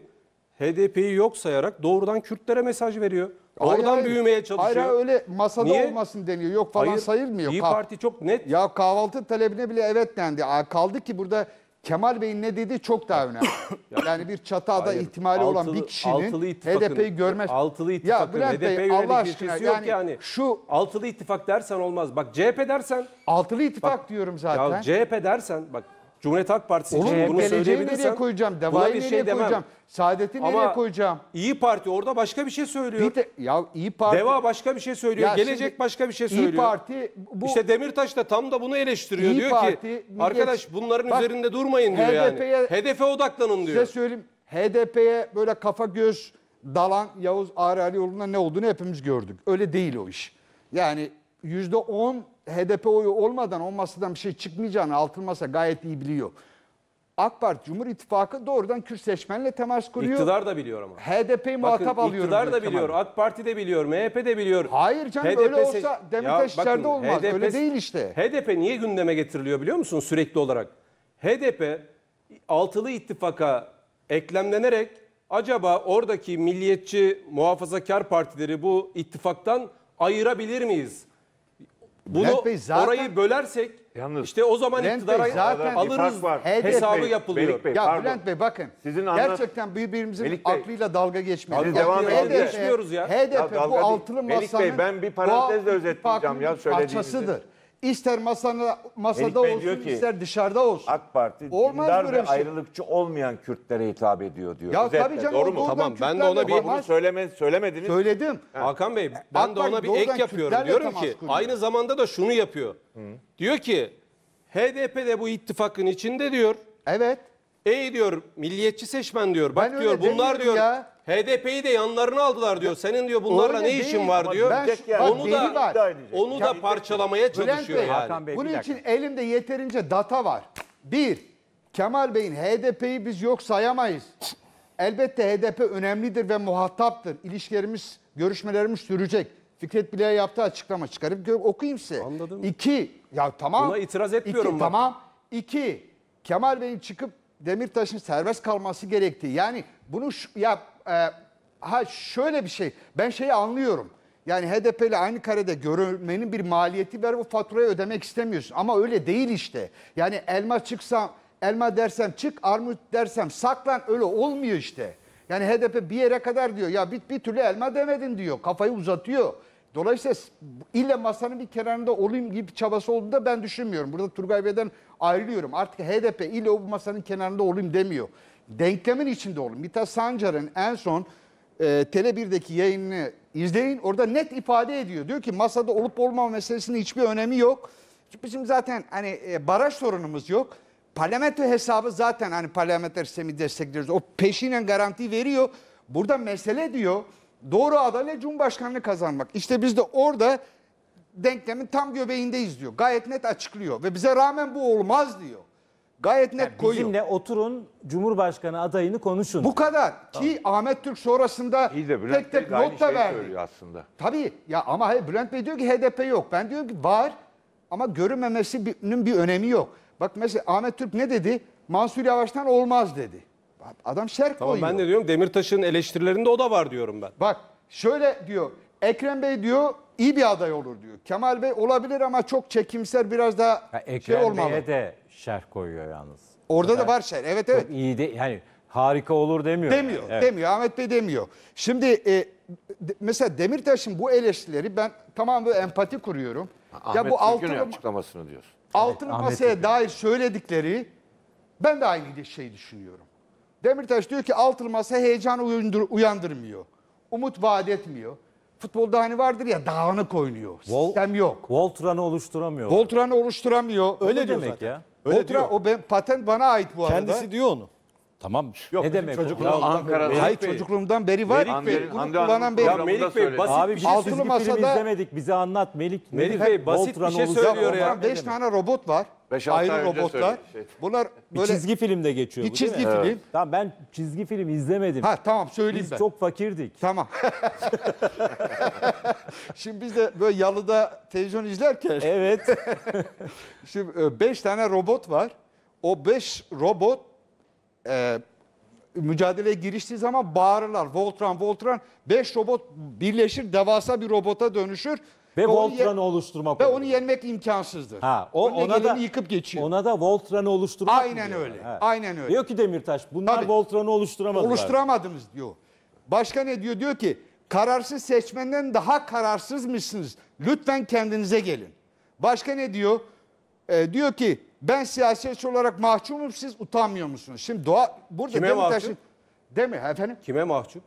HDP'yi yok sayarak doğrudan Kürtlere mesaj veriyor. Oradan hayır. büyümeye çalışıyor. Hayır öyle masada Niye? olmasın deniyor. Yok falan Hayır, sayılmıyor. İyi Parti çok net. Ya kahvaltı talebine bile evet dendi. Aa, Kaldı ki burada Kemal Bey'in ne dediği çok daha önemli. [coughs] yani bir çatada Hayır, ihtimali olan bir kişinin HDP'yi görmez. Altılı ya ittifakın Bülent HDP Bey Allah aşkına yok yani, yani, şu Altılı ittifak dersen olmaz. Bak CHP dersen altılı ittifak diyorum zaten. ya CHP dersen bak Cumhuriyet Halk Partisi Onun için bunu geleceği nereye koyacağım? Deva'yı bir şey nereye şey demem. koyacağım? Saadet'i nereye koyacağım? İyi Parti orada başka bir şey söylüyor. Bir de, ya İyi Parti Deva başka bir şey söylüyor. Ya Gelecek şimdi başka bir şey söylüyor. İyi Parti bu işte Demirtaş da tam da bunu eleştiriyor. İYİ diyor Parti, ki Milliyetçi- arkadaş bunların Bak, üzerinde durmayın diyor yani. HDP'ye Hedefe odaklanın diyor. size söyleyeyim HDP'ye böyle kafa göz dalan Yavuz Ağrı yolunda ne olduğunu hepimiz gördük. Öyle değil o iş. Yani yüzde on. HDP oyu olmadan o masadan bir şey çıkmayacağını altın masa gayet iyi biliyor. AK Parti Cumhur İttifakı doğrudan Kürt seçmenle temas kuruyor. İktidar da biliyor ama. HDP'yi muhatap bakın, alıyor. İktidar da biliyor, AK Parti de biliyor, MHP de biliyor. Hayır canım HDP öyle olsa Demirtaş içeride olmaz. HDP, öyle değil işte. HDP niye gündeme getiriliyor biliyor musun sürekli olarak? HDP altılı ittifaka eklemlenerek acaba oradaki milliyetçi muhafazakar partileri bu ittifaktan ayırabilir miyiz? Bunu Bey zaten- orayı bölersek Yalnız- işte o zaman Bülent iktidara zaten- alırız var. hesabı Bey, yapılıyor. Bey, Ya pardon. Bülent Bey bakın. Sizin Gerçekten birbirimizin Melik Bey. aklıyla dalga geçmeyiz. devam Aklıyla ediyoruz. geçmiyoruz ya. HDP Ya bu değil. altılı Melik masanın Bey, ben bir parantezle doğal ya söylediğinizi. parçasıdır. İster masana, masada Bey diyor olsun ki, ister dışarıda olsun. AK Parti Olmaz dindar böyle ve bir şey. ayrılıkçı olmayan Kürtlere hitap ediyor diyor. ya Özetle, tabii canım. doğru mu? oradan Tamam, ben de ona bir- bunu temas- söyleme, söylemediniz. Söyledim. Hakan Bey ben de ona bir ek yapıyorum. Kürtlerle Diyorum ki kuruyor. aynı zamanda da şunu yapıyor. Diyor ki HDP de bu ittifakın içinde diyor. Evet. Ey diyor milliyetçi seçmen diyor. Bak Ben diyor bunlar diyor ya. HDP'yi de yanlarına aldılar diyor. Senin diyor bunlarla Öyle ne değil. işin var Ama diyor. ben bak, şey onu da var. onu da parçalamaya çalışıyor Bey, yani. Bey, bunun için elimde yeterince data var. Bir, Kemal Bey'in HDP'yi biz yok sayamayız. Elbette HDP önemlidir ve muhataptır. İlişkilerimiz, görüşmelerimiz sürecek. Fikret Bilek'e yaptığı açıklama çıkarıp okuyayım size. Anladım. İki, ya tamam. Buna itiraz etmiyorum İki, tamam. İki, Kemal Bey'in çıkıp Demirtaş'ın serbest kalması gerektiği. Yani bunu şu- ya e, ha şöyle bir şey. Ben şeyi anlıyorum. Yani HDP ile aynı karede görülmenin bir maliyeti var. bu faturayı ödemek istemiyorsun. Ama öyle değil işte. Yani elma çıksa, elma dersem çık, armut dersem saklan öyle olmuyor işte. Yani HDP bir yere kadar diyor. Ya bir, bir türlü elma demedin diyor. Kafayı uzatıyor. Dolayısıyla illa masanın bir kenarında olayım gibi çabası olduğunu da ben düşünmüyorum. Burada Turgay Bey'den ayrılıyorum. Artık HDP ile o masanın kenarında olayım demiyor denklemin içinde olun. Mita Sancar'ın en son e, Tele1'deki yayınını izleyin. Orada net ifade ediyor. Diyor ki masada olup olmama meselesinin hiçbir önemi yok. Bizim zaten hani e, baraj sorunumuz yok. Parlamento hesabı zaten hani parlamenter sistemi destekliyoruz. O peşinen garanti veriyor. Burada mesele diyor doğru adalet Cumhurbaşkanlığı kazanmak. İşte biz de orada denklemin tam göbeğindeyiz diyor. Gayet net açıklıyor ve bize rağmen bu olmaz diyor. Gayet net yani koyun. Bizimle oturun Cumhurbaşkanı adayını konuşun. Bu kadar. Tamam. Ki Ahmet Türk sonrasında İyi de tek tek Bey not da verdi. aslında. Tabii ya ama Bülent Bey diyor ki HDP yok. Ben diyorum ki var ama görünmemesinin bir önemi yok. Bak mesela Ahmet Türk ne dedi? Mansur Yavaş'tan olmaz dedi. Adam şerk tamam, koyuyor. Ben de diyorum Demirtaş'ın eleştirilerinde o da var diyorum ben. Bak şöyle diyor. Ekrem Bey diyor iyi bir aday olur diyor. Kemal Bey olabilir ama çok çekimser biraz daha ya, şey Ekrem şey olmalı. Bey'e de şerh koyuyor yalnız. Orada da var şerh. Evet evet. İyi de yani harika olur demiyor. Demiyor. Yani. Evet. Demiyor. Ahmet Bey demiyor. Şimdi e, mesela Demirtaş'ın bu eleştirileri ben tamam böyle empati kuruyorum. Ahmet ya bu altın açıklamasını diyor. Altın evet, masaya Ahmet dair söyledikleri ben de aynı şeyi düşünüyorum. Demirtaş diyor ki altın masa heyecan uyandır, uyandırmıyor. Umut vaat etmiyor. Futbolda hani vardır ya dağınık oynuyor. Vol, Sistem yok. Voltran'ı oluşturamıyor. Voltran'ı oluşturamıyor. Öyle, Öyle demek zaten. ya. Öyle Kontra, diyor. o ben, patent bana ait bu Kendisi arada. Kendisi diyor onu. Tamam. Yok, ne demek? Çocukluğum, Ankara'da. Hayır çocukluğumdan beri var. Melik Bey, bunu Ankara'da, kullanan beri. Ya Melik Bey basit Abi, bir şey, şey altılı masada izlemedik. Bize anlat Melik. Melik Bey basit bir şey söylüyor ya. 5 şey tane robot var. Beş ayrı robotlar. Şey. Bunlar böyle bir çizgi filmde geçiyor bir bu, çizgi film. Evet. Tamam ben çizgi film izlemedim. Ha tamam söyleyeyim biz ben. Biz çok fakirdik. Tamam. [laughs] Şimdi biz de böyle yalıda televizyon izlerken. Evet. [laughs] Şimdi e, beş tane robot var. O beş robot e, mücadeleye giriştiği zaman bağırırlar. Voltran, Voltran Beş robot birleşir devasa bir robota dönüşür. Ve, ve Voltran'ı oluşturmak. Ve onu yenmek imkansızdır. Ha, o Önüne ona da yıkıp geçiyor. Ona da Voltran'ı oluşturmak. Aynen öyle. Ha. Aynen öyle. Diyor ki Demirtaş bunlar Voltran'ı oluşturamadılar. Oluşturamadınız diyor. Başka ne diyor? Diyor ki kararsız seçmenden daha kararsızmışsınız. Lütfen kendinize gelin. Başka ne diyor? Ee, diyor ki ben siyasetçi olarak mahcumum siz utanmıyor musunuz? Şimdi doğa burada Kime Demirtaş'ın... mi efendim? Kime mahcup?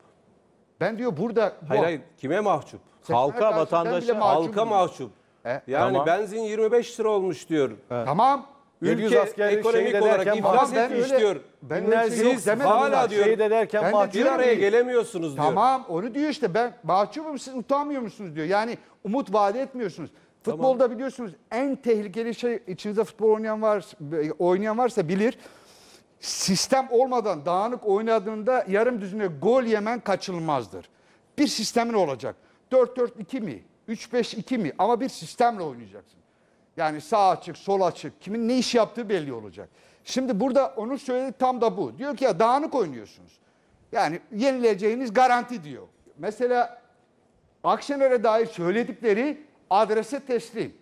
Ben diyor burada... Hayır bu... hayır kime mahcup? halka, vatandaşa, halka diyor. mahcup. E? Yani tamam. benzin 25 lira olmuş diyor. Evet. Tamam. Ülke ekonomik olarak iflas etmiş diyor. Ben Binlerce şey siz hala diyor şey de derken ben bir araya gelemiyorsunuz diyor. Tamam onu diyor işte ben mahcubum siz utanmıyor musunuz diyor. Yani umut vaat etmiyorsunuz. Futbolda tamam. biliyorsunuz en tehlikeli şey içinizde futbol oynayan var oynayan varsa bilir. Sistem olmadan dağınık oynadığında yarım düzüne gol yemen kaçılmazdır Bir sistemin olacak. 4-4-2 mi? 3-5-2 mi? Ama bir sistemle oynayacaksın. Yani sağ açık, sol açık, kimin ne iş yaptığı belli olacak. Şimdi burada onu söyledi tam da bu. Diyor ki ya dağınık oynuyorsunuz. Yani yenileceğiniz garanti diyor. Mesela Akşener'e dair söyledikleri adrese teslim.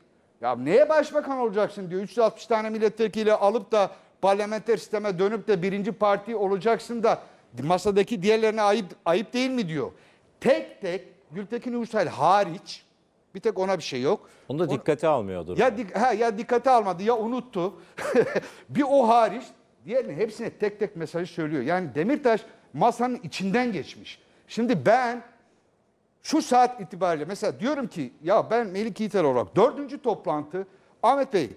Ya neye başbakan olacaksın diyor. 360 tane milletvekili alıp da parlamenter sisteme dönüp de birinci parti olacaksın da masadaki diğerlerine ayıp, ayıp değil mi diyor. Tek tek Gültekin Uysal hariç bir tek ona bir şey yok. Onu da dikkate onu, almıyordur. Ya, dik, ha, ya dikkate almadı ya unuttu. [laughs] bir o hariç diğerinin hepsine tek tek mesajı söylüyor. Yani Demirtaş masanın içinden geçmiş. Şimdi ben şu saat itibariyle mesela diyorum ki ya ben Melik Yiğiter olarak dördüncü toplantı Ahmet Bey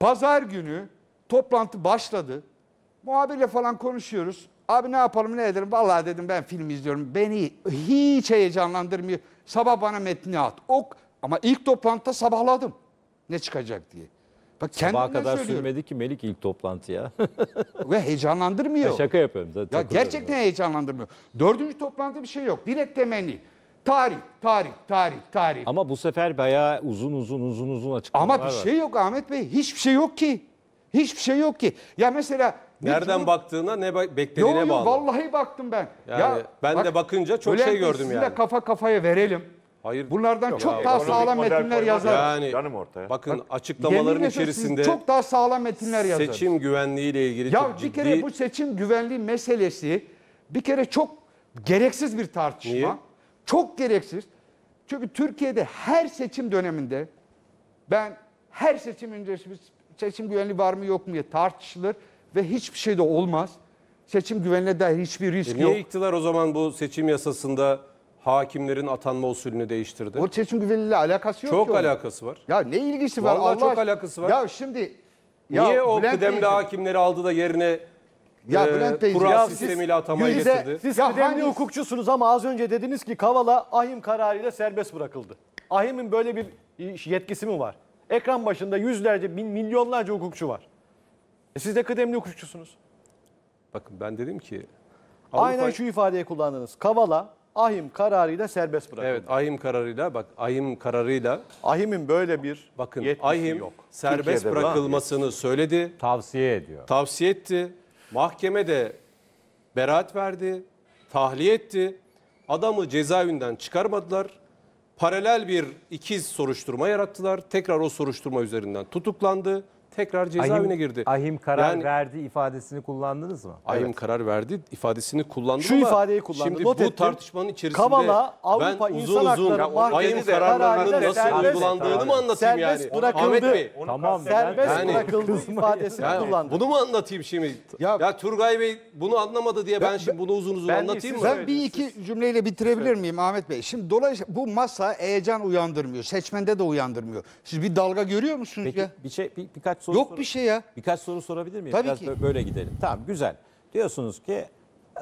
pazar günü toplantı başladı. Muhabirle falan konuşuyoruz. Abi ne yapalım ne edelim? Vallahi dedim ben film izliyorum. Beni hiç heyecanlandırmıyor. Sabah bana metni at. Ok. Ama ilk toplantıda sabahladım. Ne çıkacak diye. Bak Sabaha kadar söylüyorum. sürmedi ki Melik ilk toplantı ya. [laughs] Ve heyecanlandırmıyor. Ya şaka yapıyorum zaten. Ya gerçekten ya. heyecanlandırmıyor. Dördüncü toplantıda bir şey yok. Direkt temenni. Tarih, tarih, tarih, tarih. Ama bu sefer bayağı uzun uzun uzun uzun açıklamalar Ama bir var. şey yok Ahmet Bey. Hiçbir şey yok ki. Hiçbir şey yok ki. Ya mesela Nereden Cumhur- baktığına ne beklediğine Yok, yok, bağlı. vallahi baktım ben. Yani ben de bakınca çok Bülent şey Bey, gördüm sizinle yani. kafa kafaya verelim. Hayır. Bunlardan Yok, çok abi, daha ekonomik sağlam model metinler koymak yazar. Yani Canım ortaya. bakın açıklamaların içerisinde çok daha sağlam metinler yazar. seçim güvenliğiyle ilgili Ya çok bir kere bu seçim güvenliği meselesi bir kere çok gereksiz bir tartışma. Niye? Çok gereksiz. Çünkü Türkiye'de her seçim döneminde ben her seçim öncesi seçim güvenliği var mı yok mu diye tartışılır ve hiçbir şey de olmaz. Seçim güvenliğine dair hiçbir risk e niye yok. Niye iktidar o zaman bu seçim yasasında hakimlerin atanma usulünü değiştirdi? O seçim güvenliğiyle alakası yok Çok ki alakası var. Ya ne ilgisi var? Vallahi çok alakası var. Ya şimdi... Ya niye o Bülent kıdemli hakimleri aldı da yerine ya e, Bülent Bey, kural ya sistemiyle atamayı siz, getirdi. Siz kıdemli hukukçusunuz ama az önce dediniz ki Kavala ahim kararıyla serbest bırakıldı. Ahim'in böyle bir yetkisi mi var? Ekran başında yüzlerce, bin, milyonlarca hukukçu var. E siz de kıdemli hukukçusunuz. Bakın ben dedim ki... Avrupa... Aynen şu ifadeyi kullandınız. Kavala ahim kararıyla serbest bırakıldı. Evet ahim kararıyla bak ahim kararıyla. Ahim'in böyle bir bakın ahim yok. serbest Türkiye'de bırakılmasını var. söyledi. Tavsiye ediyor. Tavsiye etti. Mahkeme de beraat verdi, tahliye etti. Adamı cezaevinden çıkarmadılar. Paralel bir ikiz soruşturma yarattılar. Tekrar o soruşturma üzerinden tutuklandı tekrar cezaevine girdi. Ahim karar yani, verdi ifadesini kullandınız mı? Ahim evet. karar verdi ifadesini kullandım. Şu ama ifadeyi kullandım. Şimdi Not bu ettim. tartışmanın içerisinde Kavala, Avrupa ben uzun İnsan uzun Ahim kararlarının nasıl serbest, uygulandığını mı anlatayım serbest yani? Bırakıldı. Ahmet Bey. Tamam, serbest yani, bırakıldı ifadesini yani, kullandı. Bunu mu anlatayım şimdi? Ya, ya Turgay Bey bunu anlamadı diye ben, ben şimdi bunu uzun uzun ben anlatayım mı? Ben bir iki cümleyle bitirebilir miyim Ahmet Bey? Şimdi dolayısıyla bu masa heyecan uyandırmıyor. Seçmende de uyandırmıyor. Siz bir dalga görüyor musunuz Peki, ya? Bir şey, bir, birkaç soru Yok soru, bir şey ya. Birkaç soru sorabilir miyim? Tabii Biraz ki. Böyle gidelim. Tamam güzel. Diyorsunuz ki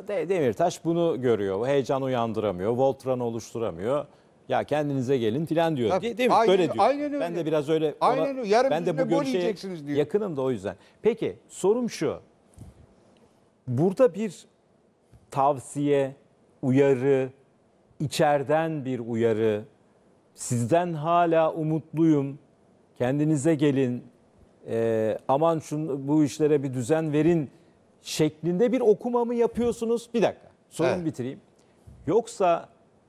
Demirtaş bunu görüyor. Heyecan uyandıramıyor. voltran oluşturamıyor ya kendinize gelin filan diyor. Tabii, değil mi? Aynen, Böyle diyor. Aynen öyle. Ben de biraz öyle. Ona, aynen öyle. Yarın ben de bu gol yiyeceksiniz diyor. Yakınım da o yüzden. Peki sorum şu. Burada bir tavsiye, uyarı, içerden bir uyarı. Sizden hala umutluyum. Kendinize gelin e, aman şun, bu işlere bir düzen verin şeklinde bir okuma mı yapıyorsunuz? Bir dakika sorun evet. bitireyim. Yoksa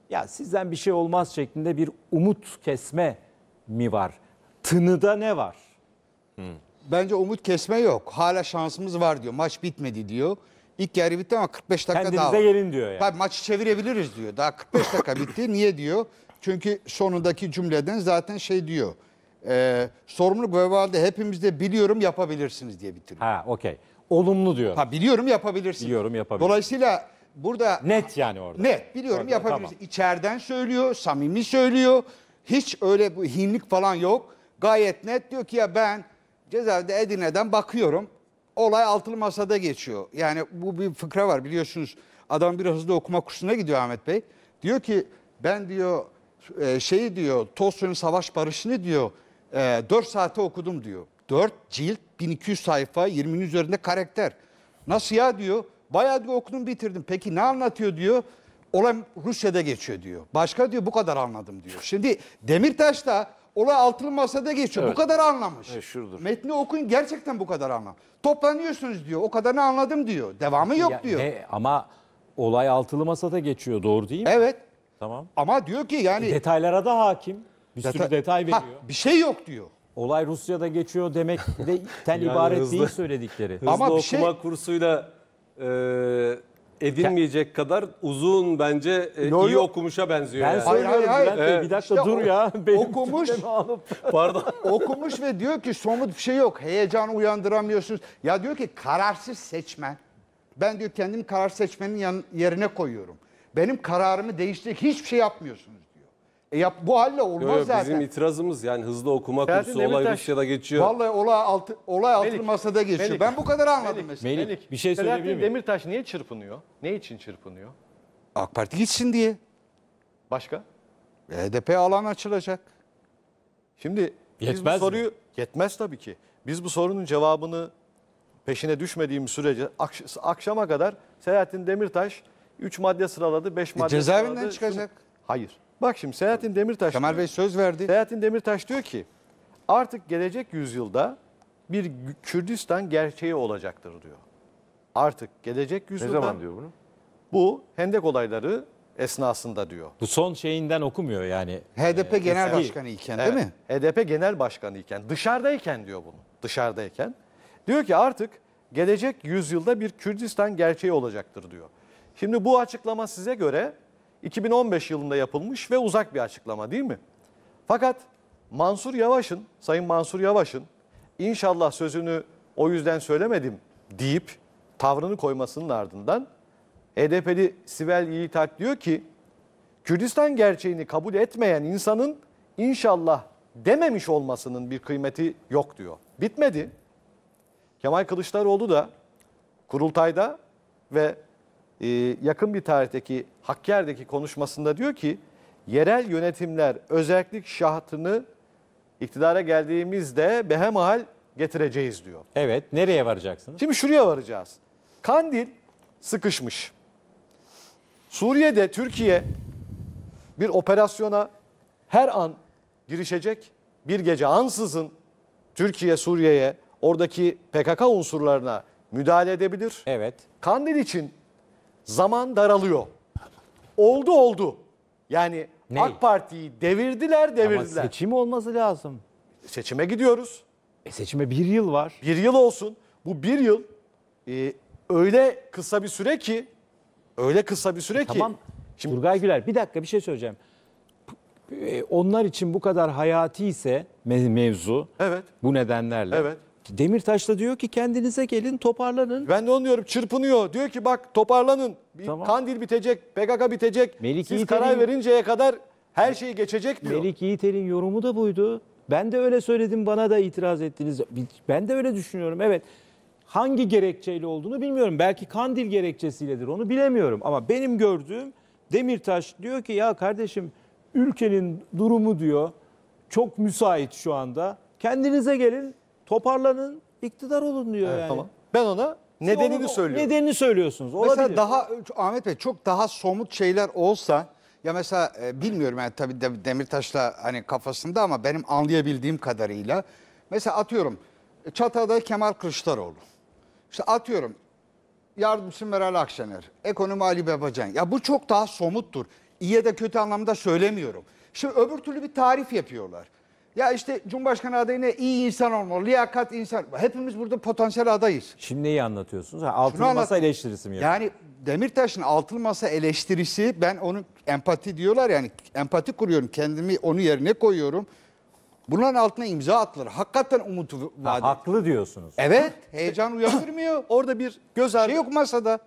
ya sizden bir şey olmaz şeklinde bir umut kesme mi var? Tınıda ne var? Hmm. Bence umut kesme yok. Hala şansımız var diyor. Maç bitmedi diyor. İlk yarı bitti ama 45 dakika Kendinize daha var. gelin diyor yani. Tabii maçı çevirebiliriz diyor. Daha 45 dakika bitti. Niye diyor? Çünkü sonundaki cümleden zaten şey diyor e, ee, sorumluluk ve vebalde hepimizde biliyorum yapabilirsiniz diye bitiriyor. Ha okey. Olumlu diyor. Ha biliyorum yapabilirsiniz. Biliyorum yapabilirsiniz. Dolayısıyla burada net yani orada. Net biliyorum orada, yapabilirsiniz. Tamam. İçeriden söylüyor, samimi söylüyor. Hiç öyle bu hinlik falan yok. Gayet net diyor ki ya ben cezaevinde Edirne'den bakıyorum. Olay altılı masada geçiyor. Yani bu bir fıkra var biliyorsunuz. Adam bir hızlı okuma kursuna gidiyor Ahmet Bey. Diyor ki ben diyor e, şeyi diyor Tolstoy'un savaş barışını diyor e, ee, 4 saate okudum diyor. 4 cilt 1200 sayfa 20'nin üzerinde karakter. Nasıl ya diyor. Bayağı diyor okudum bitirdim. Peki ne anlatıyor diyor. Olay Rusya'da geçiyor diyor. Başka diyor bu kadar anladım diyor. Şimdi Demirtaş da olay altılı masada geçiyor. Evet. Bu kadar anlamış. Meşhurdur. Metni okuyun gerçekten bu kadar anlam. Toplanıyorsunuz diyor. O kadarını anladım diyor. Devamı yok ya, diyor. Ne, ama olay altılı masada geçiyor doğru değil mi? Evet. Tamam. Ama diyor ki yani... Detaylara da hakim. Bir sürü Yata- detay veriyor. Ha, bir şey yok diyor. Olay Rusya'da geçiyor demek de [laughs] ten Yani ibaret hızlı- değil söyledikleri. Hızlı Ama bir şey- okuma kursuyla e, edinmeyecek kadar uzun bence e, Yo, iyi yo. okumuşa benziyor Ben yani. söylüyorum hayır, hayır. Bey, Evet. bir dakika İşte dur o- ya. [laughs] Benim okumuş- Pardon. [laughs] Okumuş ve diyor ki somut bir şey yok. Heyecanı uyandıramıyorsunuz. Ya diyor ki kararsız seçmen. Ben diyor kendimi karar seçmenin yan- yerine koyuyorum. Benim kararımı değiştirecek hiçbir şey yapmıyorsunuz. E yap, bu halle olmaz Yo, yo, zaten. Bizim itirazımız yani hızlı okuma Selahattin kursu olay Demirtaş- Rusya'da geçiyor. Vallahi olay altı, olay altı Melik, masada geçiyor. Melik. Ben bu kadar anladım mesela. Melik, bir şey söyleyebilir miyim? Demirtaş niye çırpınıyor? Ne için çırpınıyor? AK Parti gitsin diye. Başka? HDP e alan açılacak. Şimdi biz bu Yetmez mi? soruyu yetmez tabii ki. Biz bu sorunun cevabını peşine düşmediğim sürece akş- akşama kadar Selahattin Demirtaş 3 madde sıraladı, 5 e madde cezaevinden sıraladı. çıkacak. Hayır. Bak şimdi Selahattin Demirtaş... Kemal Bey söz verdi. Selahattin Demirtaş diyor ki artık gelecek yüzyılda bir Kürdistan gerçeği olacaktır diyor. Artık gelecek yüzyılda... Ne zaman diyor bunu? Bu Hendek olayları esnasında diyor. Bu son şeyinden okumuyor yani. HDP e, ee, Genel eski, Başkanı iken evet, değil mi? HDP Genel Başkanı iken, dışarıdayken diyor bunu. Dışarıdayken. Diyor ki artık gelecek yüzyılda bir Kürdistan gerçeği olacaktır diyor. Şimdi bu açıklama size göre 2015 yılında yapılmış ve uzak bir açıklama değil mi? Fakat Mansur Yavaş'ın, Sayın Mansur Yavaş'ın inşallah sözünü o yüzden söylemedim deyip tavrını koymasının ardından HDP'li Sibel Yiğitak diyor ki Kürdistan gerçeğini kabul etmeyen insanın inşallah dememiş olmasının bir kıymeti yok diyor. Bitmedi. Kemal Kılıçdaroğlu da kurultayda ve ee, yakın bir tarihteki Hakkari'deki konuşmasında diyor ki yerel yönetimler özellik şahatını iktidara geldiğimizde behemhal getireceğiz diyor. Evet nereye varacaksınız? Şimdi şuraya varacağız. Kandil sıkışmış. Suriye'de Türkiye bir operasyona her an girişecek. Bir gece ansızın Türkiye Suriye'ye oradaki PKK unsurlarına müdahale edebilir. Evet. Kandil için zaman daralıyor. Oldu oldu. Yani ne? AK Parti'yi devirdiler devirdiler. Ama seçim olması lazım. Seçime gidiyoruz. E seçime bir yıl var. Bir yıl olsun. Bu bir yıl e, öyle kısa bir süre ki öyle kısa bir süre tamam. E, ki. Tamam. Şimdi... Turgay Güler bir dakika bir şey söyleyeceğim. E, onlar için bu kadar hayati ise mevzu evet. bu nedenlerle. Evet. Demirtaş da diyor ki kendinize gelin toparlanın. Ben de onu diyorum çırpınıyor. Diyor ki bak toparlanın. Bir Tamam. Kandil bitecek, PKK bitecek. Melik Siz İlter'in- karar verinceye kadar her şey geçecek diyor. Melik Yiğiter'in yorumu da buydu. Ben de öyle söyledim bana da itiraz ettiniz. Ben de öyle düşünüyorum evet. Hangi gerekçeyle olduğunu bilmiyorum. Belki Kandil gerekçesiyledir onu bilemiyorum. Ama benim gördüğüm Demirtaş diyor ki ya kardeşim ülkenin durumu diyor çok müsait şu anda. Kendinize gelin Toparlanın, iktidar olun diyor yani. Tamam. Ben ona Nedenini Onun, söylüyorum. Nedenini söylüyorsunuz. Olabilir. Mesela daha Ahmet Bey çok daha somut şeyler olsa ya mesela e, bilmiyorum yani tabii Demirtaş'la hani kafasında ama benim anlayabildiğim kadarıyla mesela atıyorum Çatada Kemal Kılıçdaroğlu. İşte atıyorum yardımcısı Meral Akşener, ekonomi Ali Babacan. Ya bu çok daha somuttur. İyi de kötü anlamda söylemiyorum. Şimdi öbür türlü bir tarif yapıyorlar. Ya işte Cumhurbaşkanı adayına iyi insan olmalı, liyakat insan. Hepimiz burada potansiyel adayız. Şimdi neyi anlatıyorsunuz? Ha, altın Şunu masa eleştirisi mi? yapıyorsunuz? Yani Demirtaş'ın altın masa eleştirisi ben onun empati diyorlar yani empati kuruyorum kendimi onu yerine koyuyorum. Bunların altına imza atılır. Hakikaten umut Ha, haklı diyorsunuz. Evet heyecan uyandırmıyor. [coughs] Orada bir göz ardı, Şey yok masada.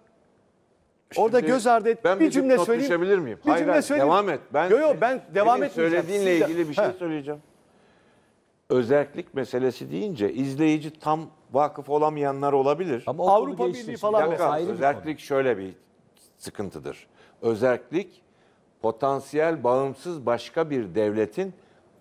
orada Şimdi göz ardı et. Ben bir cümle not söyleyeyim. Düşebilir miyim? Bir Hayır, cümle hayır, söyleyeyim. Devam et. Ben, Yo yo ben devam senin etmeyeceğim. Söylediğinle Siz de- ilgili bir şey Ha. söyleyeceğim özellik meselesi deyince izleyici tam vakıf olamayanlar olabilir. Ama Avrupa Birliği falan Dakika, ayrı bir şöyle bir sıkıntıdır. Özellik potansiyel bağımsız başka bir devletin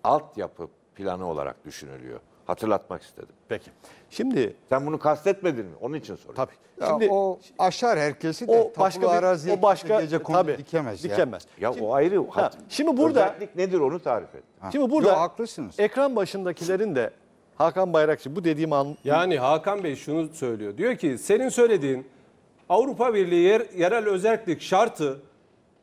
altyapı planı olarak düşünülüyor. Hatırlatmak istedim. Peki. Şimdi sen bunu kastetmedin mi? Onun için soruyorum. Tabii. Ya Şimdi o aşar herkesi de o başka bir, araziye o başka gece tabii, dikemez. Dikemez. Ya, ya şimdi, o ayrı. Ha, şimdi burada özellik nedir onu tarif et. Şimdi burada Yo, haklısınız. ekran başındakilerin de Hakan Bayrakçı bu dediğim an... Yani Hakan Bey şunu söylüyor. Diyor ki senin söylediğin Avrupa Birliği yer, yerel özellik şartı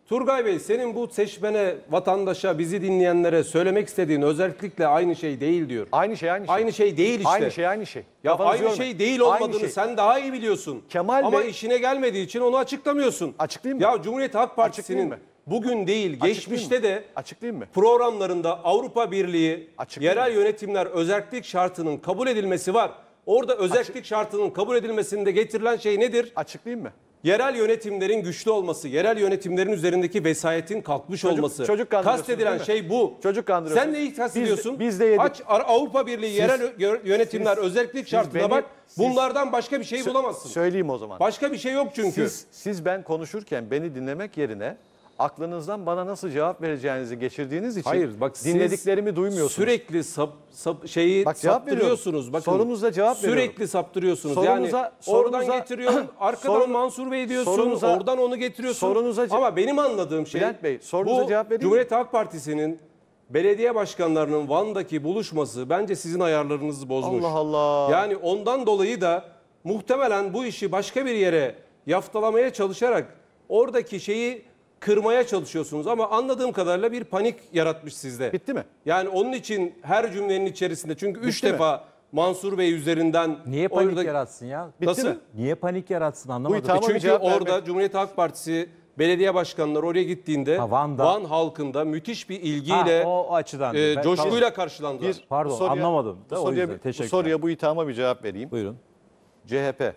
Turgay Bey senin bu seçmene, vatandaşa, bizi dinleyenlere söylemek istediğin özellikle aynı şey değil diyor. Aynı şey aynı şey. Aynı şey değil işte. Aynı şey aynı şey. Ya Kafanız aynı yorma. şey değil olmadığını şey. sen daha iyi biliyorsun. Kemal Ama Bey... işine gelmediği için onu açıklamıyorsun. Açıklayayım mı? Ya Cumhuriyet Halk Partisi'nin bugün değil geçmişte de açıklayayım mı? programlarında Avrupa Birliği Açıklayayım yerel yönetimler özellik şartının kabul edilmesi var. Orada özellik şartının kabul edilmesinde getirilen şey nedir? Açıklayayım mı? Yerel yönetimlerin güçlü olması, yerel yönetimlerin üzerindeki vesayetin kalkmış Çocuk- olması. çocuk kandırıyorsunuz Kastedilen şey bu. Çocuk kandırıyorsunuz. Sen neyi kastediyorsun? Biz- biz de yedik. Aç Avrupa Birliği yerel yönetimler siz- özellik şartına bak. Bunlardan başka bir şey bulamazsın. Söyleyeyim o zaman. Başka bir şey yok çünkü. Siz, siz ben konuşurken beni dinlemek yerine aklınızdan bana nasıl cevap vereceğinizi geçirdiğiniz için Hayır, bak dinlediklerimi duymuyorsunuz. Sürekli sap, sap şeyi bak, cevap saptırıyorsunuz. Bakın, sorunuza cevap sürekli veriyorum. Sürekli saptırıyorsunuz. Sorunuza, yani sorunuza, oradan getiriyorsun, [clears throat] arkadan sorun, Mansur Bey diyorsun, sorunuza, oradan onu getiriyorsun. Sorunuza, Ama benim anladığım şey Bülent Bey, sorunuza bu cevap Cumhuriyet Halk Partisi'nin belediye başkanlarının Van'daki buluşması bence sizin ayarlarınızı bozmuş. Allah Allah. Yani ondan dolayı da muhtemelen bu işi başka bir yere yaftalamaya çalışarak oradaki şeyi kırmaya çalışıyorsunuz ama anladığım kadarıyla bir panik yaratmış sizde. Bitti mi? Yani onun için her cümlenin içerisinde çünkü 3 Bitti mi? defa Mansur Bey üzerinden Niye panik orada- yaratsın ya? Nasıl? mi? Niye panik yaratsın anlamadım. Tamam, bir e Çünkü cevap orada vermek- Cumhuriyet Halk Partisi belediye başkanları oraya gittiğinde Ha, Van'da. Van halkında müthiş bir ilgiyle Ha, o, açıdan. e, Ben- coşkuyla karşılandılar. Bir Pardon, anlamadım Bu soruya, bu Teşekkürler. soruya bu ithama bir cevap vereyim. Buyurun. CHP,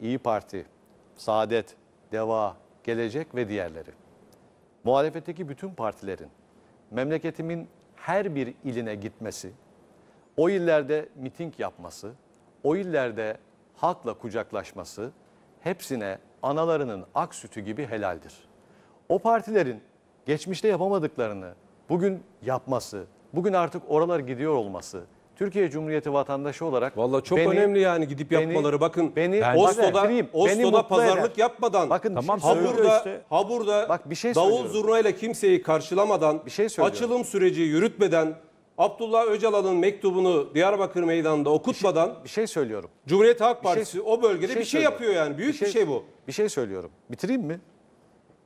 İyi Parti, Saadet, Deva, Gelecek ve diğerleri muhalefetteki bütün partilerin memleketimin her bir iline gitmesi, o illerde miting yapması, o illerde halkla kucaklaşması hepsine analarının ak sütü gibi helaldir. O partilerin geçmişte yapamadıklarını bugün yapması, bugün artık oralar gidiyor olması, Türkiye Cumhuriyeti vatandaşı olarak Valla çok beni- önemli yani gidip beni- yapmaları. Bakın beni- beni, Osto'da, Beni eder. yapmadan Bakın şey Tamam, Haburda, işte. Haburda Bak bir şey davul söylüyorum. zurnayla kimseyi karşılamadan, Bir şey açılım süreci yürütmeden, Abdullah Öcalan'ın mektubunu Diyarbakır Meydanı'nda şey- okutmadan Bir şey söylüyorum. Cumhuriyet Halk Bir şey- Partisi o bölgede bir şey, şey söylüyorum. yapıyor yani. Büyük bir şey, bu. Bir şey söylüyorum. Bitireyim mi?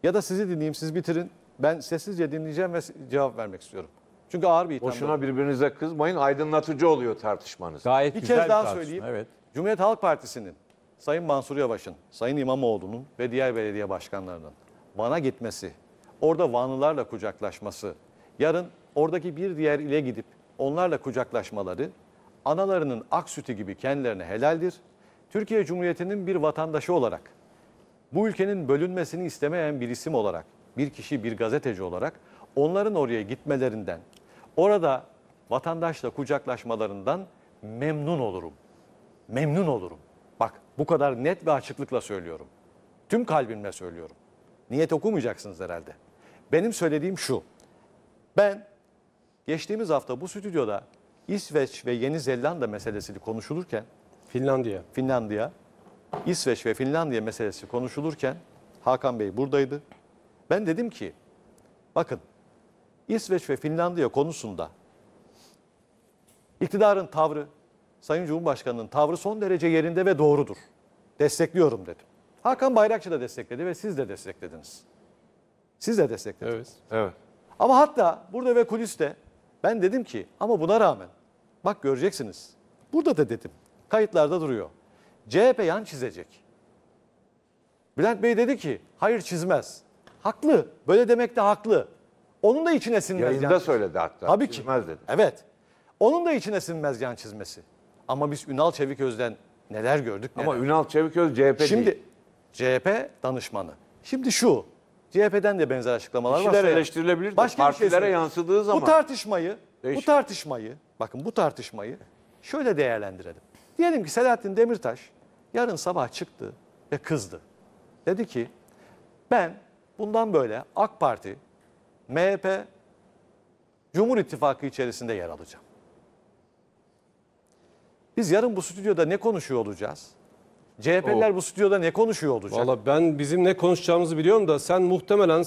Ya da sizi dinleyeyim, siz bitirin. Ben sessizce dinleyeceğim ve cevap vermek istiyorum. Çünkü ağır bir itham. Boşuna birbirinize kızmayın. Aydınlatıcı oluyor tartışmanız. Gayet bir güzel kez daha tartışma, söyleyeyim. Evet. Cumhuriyet Halk Partisi'nin, Sayın Mansur Yavaş'ın, Sayın İmamoğlu'nun ve diğer belediye başkanlarının Van'a gitmesi, orada Vanlılarla kucaklaşması, yarın oradaki bir diğer ile gidip onlarla kucaklaşmaları analarının ak sütü gibi kendilerine helaldir. Türkiye Cumhuriyeti'nin bir vatandaşı olarak, bu ülkenin bölünmesini istemeyen bir isim olarak, bir kişi, bir gazeteci olarak onların oraya gitmelerinden, Orada vatandaşla kucaklaşmalarından memnun olurum. Memnun olurum. Bak bu kadar net ve açıklıkla söylüyorum. Tüm kalbimle söylüyorum. Niyet okumayacaksınız herhalde. Benim söylediğim şu. Ben geçtiğimiz hafta bu stüdyoda İsveç ve Yeni Zelanda meselesini konuşulurken Finlandiya. Finlandiya. İsveç ve Finlandiya meselesi konuşulurken Hakan Bey buradaydı. Ben dedim ki bakın İsveç ve Finlandiya konusunda iktidarın tavrı, Sayın Cumhurbaşkanı'nın tavrı son derece yerinde ve doğrudur. Destekliyorum dedim. Hakan Bayrakçı da destekledi ve siz de desteklediniz. Siz de desteklediniz. Evet. evet. Ama hatta burada ve kuliste ben dedim ki ama buna rağmen bak göreceksiniz. Burada da dedim. Kayıtlarda duruyor. CHP yan çizecek. Bülent Bey dedi ki hayır çizmez. Haklı. Böyle demek de haklı. Onun da içine sinmez Yayında yan söyledi hatta. Tabii ki. dedi. Evet. Onun da içine sinmez yan çizmesi. Ama biz Ünal Çeviköz'den neler gördük neler. Ama Ünal Çeviköz CHP Şimdi değil. CHP danışmanı. Şimdi şu CHP'den de benzer açıklamalar var. Kişiler eleştirilebilir Başka şey partilere şey yansıdığı zaman. Bu tartışmayı, Değişik. bu tartışmayı, bakın bu tartışmayı şöyle değerlendirelim. Diyelim ki Selahattin Demirtaş yarın sabah çıktı ve kızdı. Dedi ki ben bundan böyle AK Parti MHP Cumhur İttifakı içerisinde yer alacağım. Biz yarın bu stüdyoda ne konuşuyor olacağız? CHP'ler oh. bu stüdyoda ne konuşuyor olacak? Valla ben bizim ne konuşacağımızı biliyorum da sen muhtemelen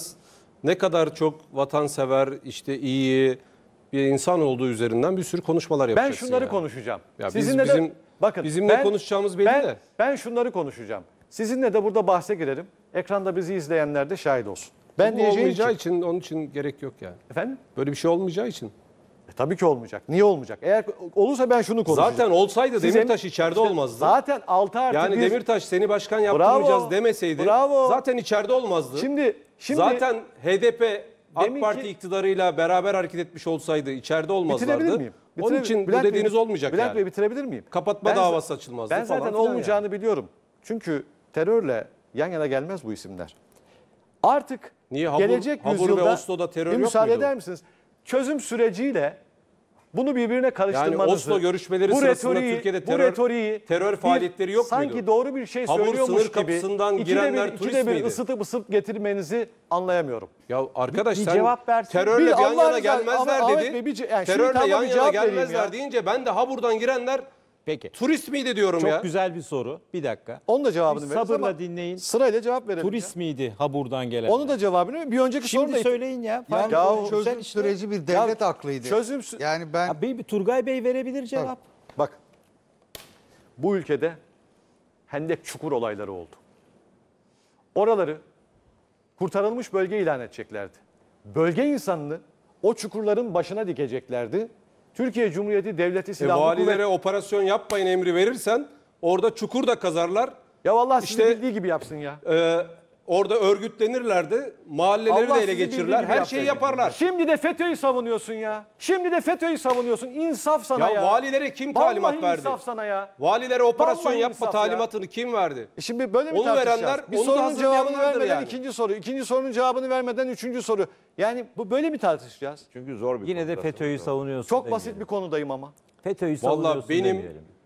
ne kadar çok vatansever, işte iyi bir insan olduğu üzerinden bir sürü konuşmalar yapacaksın. ben şunları yani. konuşacağım. Ya biz- Sizinle bizim, de bakın bizim ne konuşacağımız belli ben, de. Ben şunları konuşacağım. Sizinle de burada bahse girerim. Ekranda bizi izleyenler de şahit olsun. Ben Bu olmayacağı ki, için onun için gerek yok yani. Efendim? Böyle bir şey olmayacağı için. E, tabii ki olmayacak. Niye olmayacak? Eğer olursa ben şunu konuşacağım. Zaten olsaydı Siz Demirtaş içeride işte, olmazdı. Zaten 6 artı Yani bir... Demirtaş seni başkan yaptırmayacağız bravo, demeseydi bravo. zaten içeride olmazdı. Şimdi, şimdi zaten HDP AK Demin Parti ki, iktidarıyla beraber hareket etmiş olsaydı içeride olmazlardı. Bitirebilir miyim? Bitirebilir, Onun için bu dediğiniz Bey, olmayacak Bülent yani. Bey bitirebilir miyim? Kapatma ben, davası açılmazdı ben falan. Ben zaten olmayacağını yani. biliyorum. Çünkü terörle yan yana gelmez bu isimler. Artık Niye Hamur, gelecek Hamur yüzyılda ve Oslo'da terör yok müsaade muydu? eder misiniz? Çözüm süreciyle bunu birbirine karıştırmanızı. Yani Oslo görüşmeleri bu sırasında retoriği, Türkiye'de terör, bu retoriği, terör faaliyetleri yok sanki muydu? Sanki doğru bir şey Hamur söylüyormuş sınır Kapısından girenler bir, turist ikide bir miydi? ısıtıp ısıp getirmenizi anlayamıyorum. Ya arkadaş bir, sen cevap versin. terörle bir yan yana gelmezler ama, dedi. terörle yan yana gelmezler deyince ben de Habur'dan girenler Peki. Turist miydi diyorum Çok ya. Çok güzel bir soru. Bir dakika. Onun da cevabını verin. Sabırla ama dinleyin. Sırayla cevap verelim. Turist ya. miydi ha buradan gelen? onu da cevabını bir önceki Şimdi Şimdi söyleyin ya. Yani ya çözüm süreci bir devlet ya, aklıydı. Çözüm... Yani ben... Ya, bir, Turgay Bey verebilir cevap. Tabii. Bak. Bu ülkede hendek çukur olayları oldu. Oraları kurtarılmış bölge ilan edeceklerdi. Bölge insanını o çukurların başına dikeceklerdi Türkiye Cumhuriyeti Devleti E, valilere Kuvvet... operasyon yapmayın emri verirsen orada çukur da kazarlar. Ya vallahi işte, sizin bildiği gibi yapsın ya. E, Orada örgütlenirlerdi. Mahalleleri Allah de ele sizi geçirirler. bildiği Her şeyi yaparlar. Şimdi de FETÖ'yü savunuyorsun ya. Şimdi de FETÖ'yü savunuyorsun. İnsaf sana ya. Ya valilere kim talimat Vallahi verdi? insaf sana ya. Valilere operasyon Vallahi yapma insaf ya. talimatını kim verdi? E Şimdi böyle mi Onu verenler, bir onu sorunun cevabını vermeden yani. ikinci soru, ikinci sorunun cevabını vermeden üçüncü soru. Yani bu böyle mi tartışacağız? Çünkü zor bir Yine de kontrasın. FETÖ'yü savunuyorsun. Çok basit bir konudayım ama. FETÖ'yü Vallahi savunuyorsun benim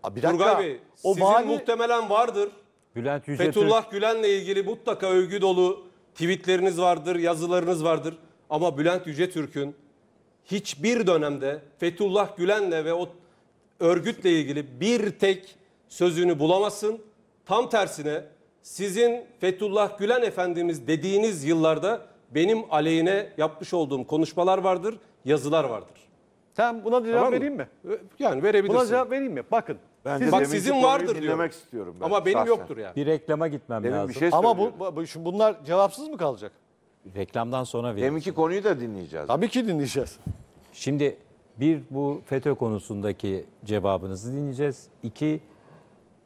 Bir dakika. Turgay Bey, sizin vali- muhtemelen vardır. Bülent Yüce Fethullah Gülen'le ilgili mutlaka övgü dolu tweetleriniz vardır, yazılarınız vardır. Ama Bülent Yüce Türk'ün hiçbir dönemde Fethullah Gülen'le ve o örgütle ilgili bir tek sözünü bulamasın. Tam tersine sizin Fethullah Gülen Efendimiz dediğiniz yıllarda benim aleyhine yapmış olduğum konuşmalar vardır, yazılar vardır. Sen buna cevap Tamam vereyim mi? Ee, yani verebilirsin. Buna cevap vereyim mi? Bakın. Siz- Bak sizin vardır konuyu diyorum. istiyorum ben. Ama benim şahsen. yoktur yani. Bir reklama gitmem Demin lazım. bir şey ama bu, bu- bunlar cevapsız mı kalacak? Reklamdan sonra vereyim. Deminki konuyu da dinleyeceğiz. Tabii ki dinleyeceğiz. Şimdi bir bu FETÖ konusundaki cevabınızı dinleyeceğiz. İki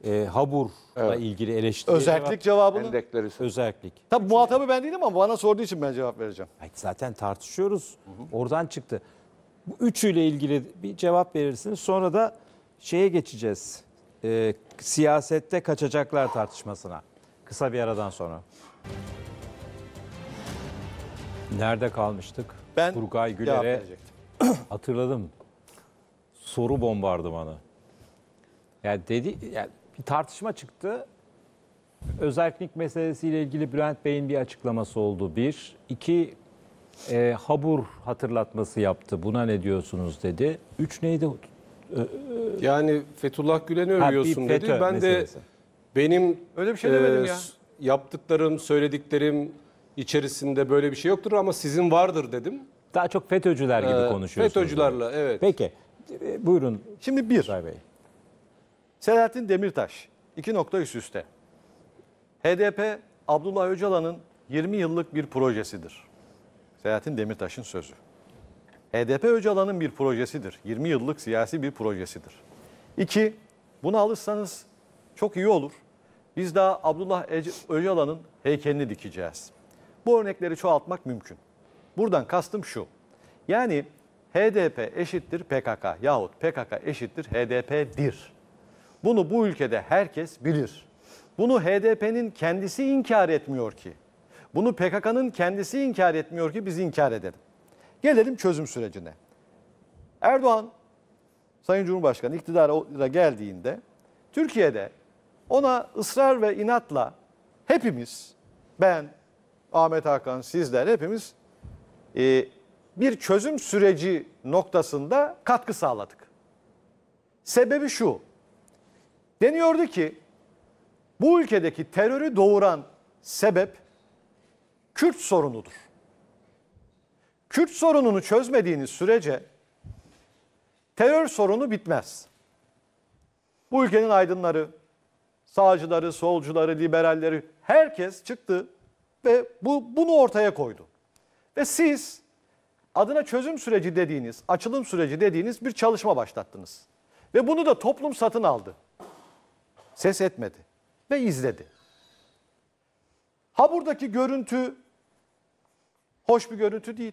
e, Habur'la ilgili eleştiri. Özellik cevabını. Endekleri söyle. Özellik. Tabii muhatabı ben değilim ama bana sorduğu için ben cevap vereceğim. zaten tartışıyoruz. Oradan çıktı. Bu üçüyle ilgili bir cevap verirsiniz. Sonra da şeye geçeceğiz. E, siyasette kaçacaklar tartışmasına. Kısa bir aradan sonra. Nerede kalmıştık? Ben Turgay Güler'e [clears throat] hatırladım. Soru bombardımanı. Yani dedi yani bir tartışma çıktı. Özellik meselesiyle ilgili Bülent Bey'in bir açıklaması oldu. Bir, iki e, habur hatırlatması yaptı. Buna ne diyorsunuz dedi. Üç neydi? Ee, yani Fethullah Gülen'i övüyorsun dedi. Ben meselesi. de benim öyle bir şey demedim e, ya. Yaptıklarım, söylediklerim içerisinde böyle bir şey yoktur ama sizin vardır dedim. Daha çok FETÖ'cüler gibi ee, konuşuyorsunuz. FETÖ'cülerle yani. evet. Peki. E, buyurun. Şimdi bir. Bey. Selahattin Demirtaş. iki nokta üst üste. HDP Abdullah Öcalan'ın 20 yıllık bir projesidir. Selahattin Demirtaş'ın sözü. HDP e Öcalan'ın bir projesidir. 20 yıllık siyasi bir projesidir. İki, buna alırsanız çok iyi olur. Biz daha Abdullah Öcalan'ın heykelini dikeceğiz. Bu örnekleri çoğaltmak mümkün. Buradan kastım şu. Yani HDP eşittir PKK yahut PKK eşittir HDP'dir. Bunu bu ülkede herkes bilir. Bunu HDP'nin kendisi inkar etmiyor ki. Bunu PKK'nın kendisi inkar etmiyor ki biz inkar edelim. Gelelim çözüm sürecine. Erdoğan Sayın Cumhurbaşkanı iktidara geldiğinde Türkiye'de ona ısrar ve inatla hepimiz ben Ahmet Hakan sizler hepimiz e, bir çözüm süreci noktasında katkı sağladık. Sebebi şu. Deniyordu ki bu ülkedeki terörü doğuran sebep Kürt sorunudur. Kürt sorununu çözmediğiniz sürece terör sorunu bitmez. Bu ülkenin aydınları, sağcıları, solcuları, liberalleri herkes çıktı ve bu bunu ortaya koydu. Ve siz adına çözüm süreci dediğiniz, açılım süreci dediğiniz bir çalışma başlattınız. Ve bunu da toplum satın aldı. Ses etmedi ve izledi. Ha buradaki görüntü Hoş bir görüntü değil.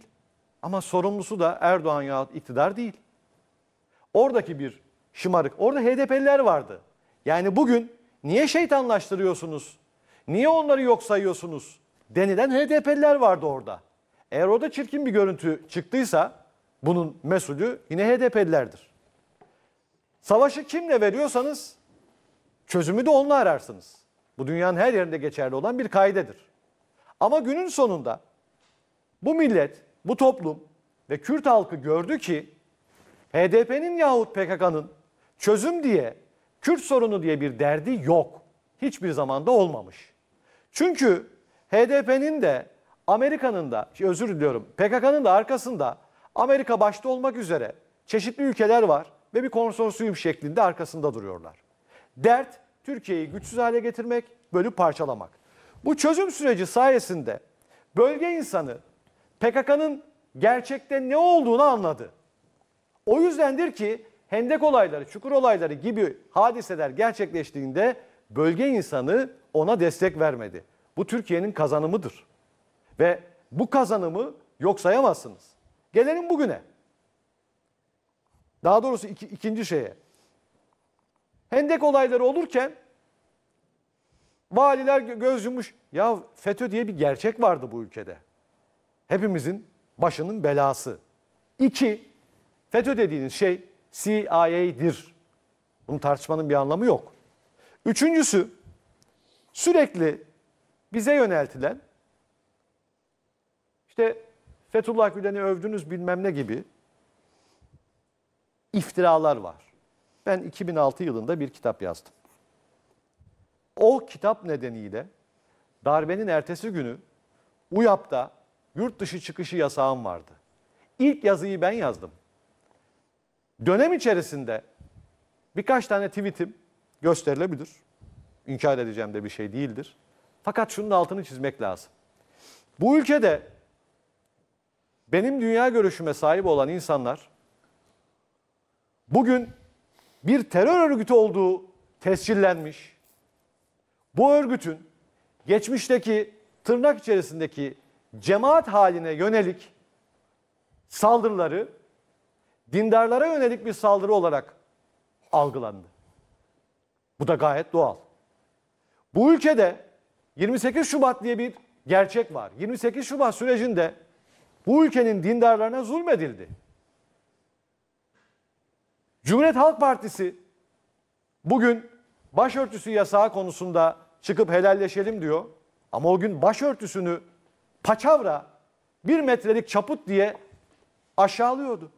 Ama sorumlusu da Erdoğan yahut iktidar değil. Oradaki bir şımarık. Orada HDP'liler vardı. Yani bugün niye şeytanlaştırıyorsunuz? Niye onları yok sayıyorsunuz? Denilen HDP'liler vardı orada. Eğer orada çirkin bir görüntü çıktıysa bunun mesulü yine HDP'lilerdir. Savaşı kimle veriyorsanız çözümü de onunla ararsınız. Bu dünyanın her yerinde geçerli olan bir kaidedir. Ama günün sonunda bu millet, bu toplum ve Kürt halkı gördü ki HDP'nin yahut PKK'nın çözüm diye, Kürt sorunu diye bir derdi yok. Hiçbir zamanda olmamış. Çünkü HDP'nin de Amerika'nın da, özür diliyorum PKK'nın da arkasında Amerika başta olmak üzere çeşitli ülkeler var ve bir konsorsiyum şeklinde arkasında duruyorlar. Dert Türkiye'yi güçsüz hale getirmek, bölüp parçalamak. Bu çözüm süreci sayesinde bölge insanı PKK'nın gerçekte ne olduğunu anladı. O yüzdendir ki Hendek olayları, Çukur olayları gibi hadiseler gerçekleştiğinde bölge insanı ona destek vermedi. Bu Türkiye'nin kazanımıdır. Ve bu kazanımı yok sayamazsınız. Gelelim bugüne. Daha doğrusu iki, ikinci şeye. Hendek olayları olurken valiler göz yumuş. Ya FETÖ diye bir gerçek vardı bu ülkede hepimizin başının belası. İki, FETÖ dediğiniz şey CIA'dir. Bunu tartışmanın bir anlamı yok. Üçüncüsü, sürekli bize yöneltilen, işte Fethullah Gülen'i övdünüz bilmem ne gibi iftiralar var. Ben 2006 yılında bir kitap yazdım. O kitap nedeniyle darbenin ertesi günü UYAP'ta yurt dışı çıkışı yasağım vardı. İlk yazıyı ben yazdım. Dönem içerisinde birkaç tane tweetim gösterilebilir. İnkar edeceğim de bir şey değildir. Fakat şunun altını çizmek lazım. Bu ülkede benim dünya görüşüme sahip olan insanlar bugün bir terör örgütü olduğu tescillenmiş. Bu örgütün geçmişteki tırnak içerisindeki cemaat haline yönelik saldırıları dindarlara yönelik bir saldırı olarak algılandı. Bu da gayet doğal. Bu ülkede 28 Şubat diye bir gerçek var. 28 Şubat sürecinde bu ülkenin dindarlarına zulmedildi. Cumhuriyet Halk Partisi bugün başörtüsü yasağı konusunda çıkıp helalleşelim diyor. Ama o gün başörtüsünü paçavra bir metrelik çaput diye aşağılıyordu.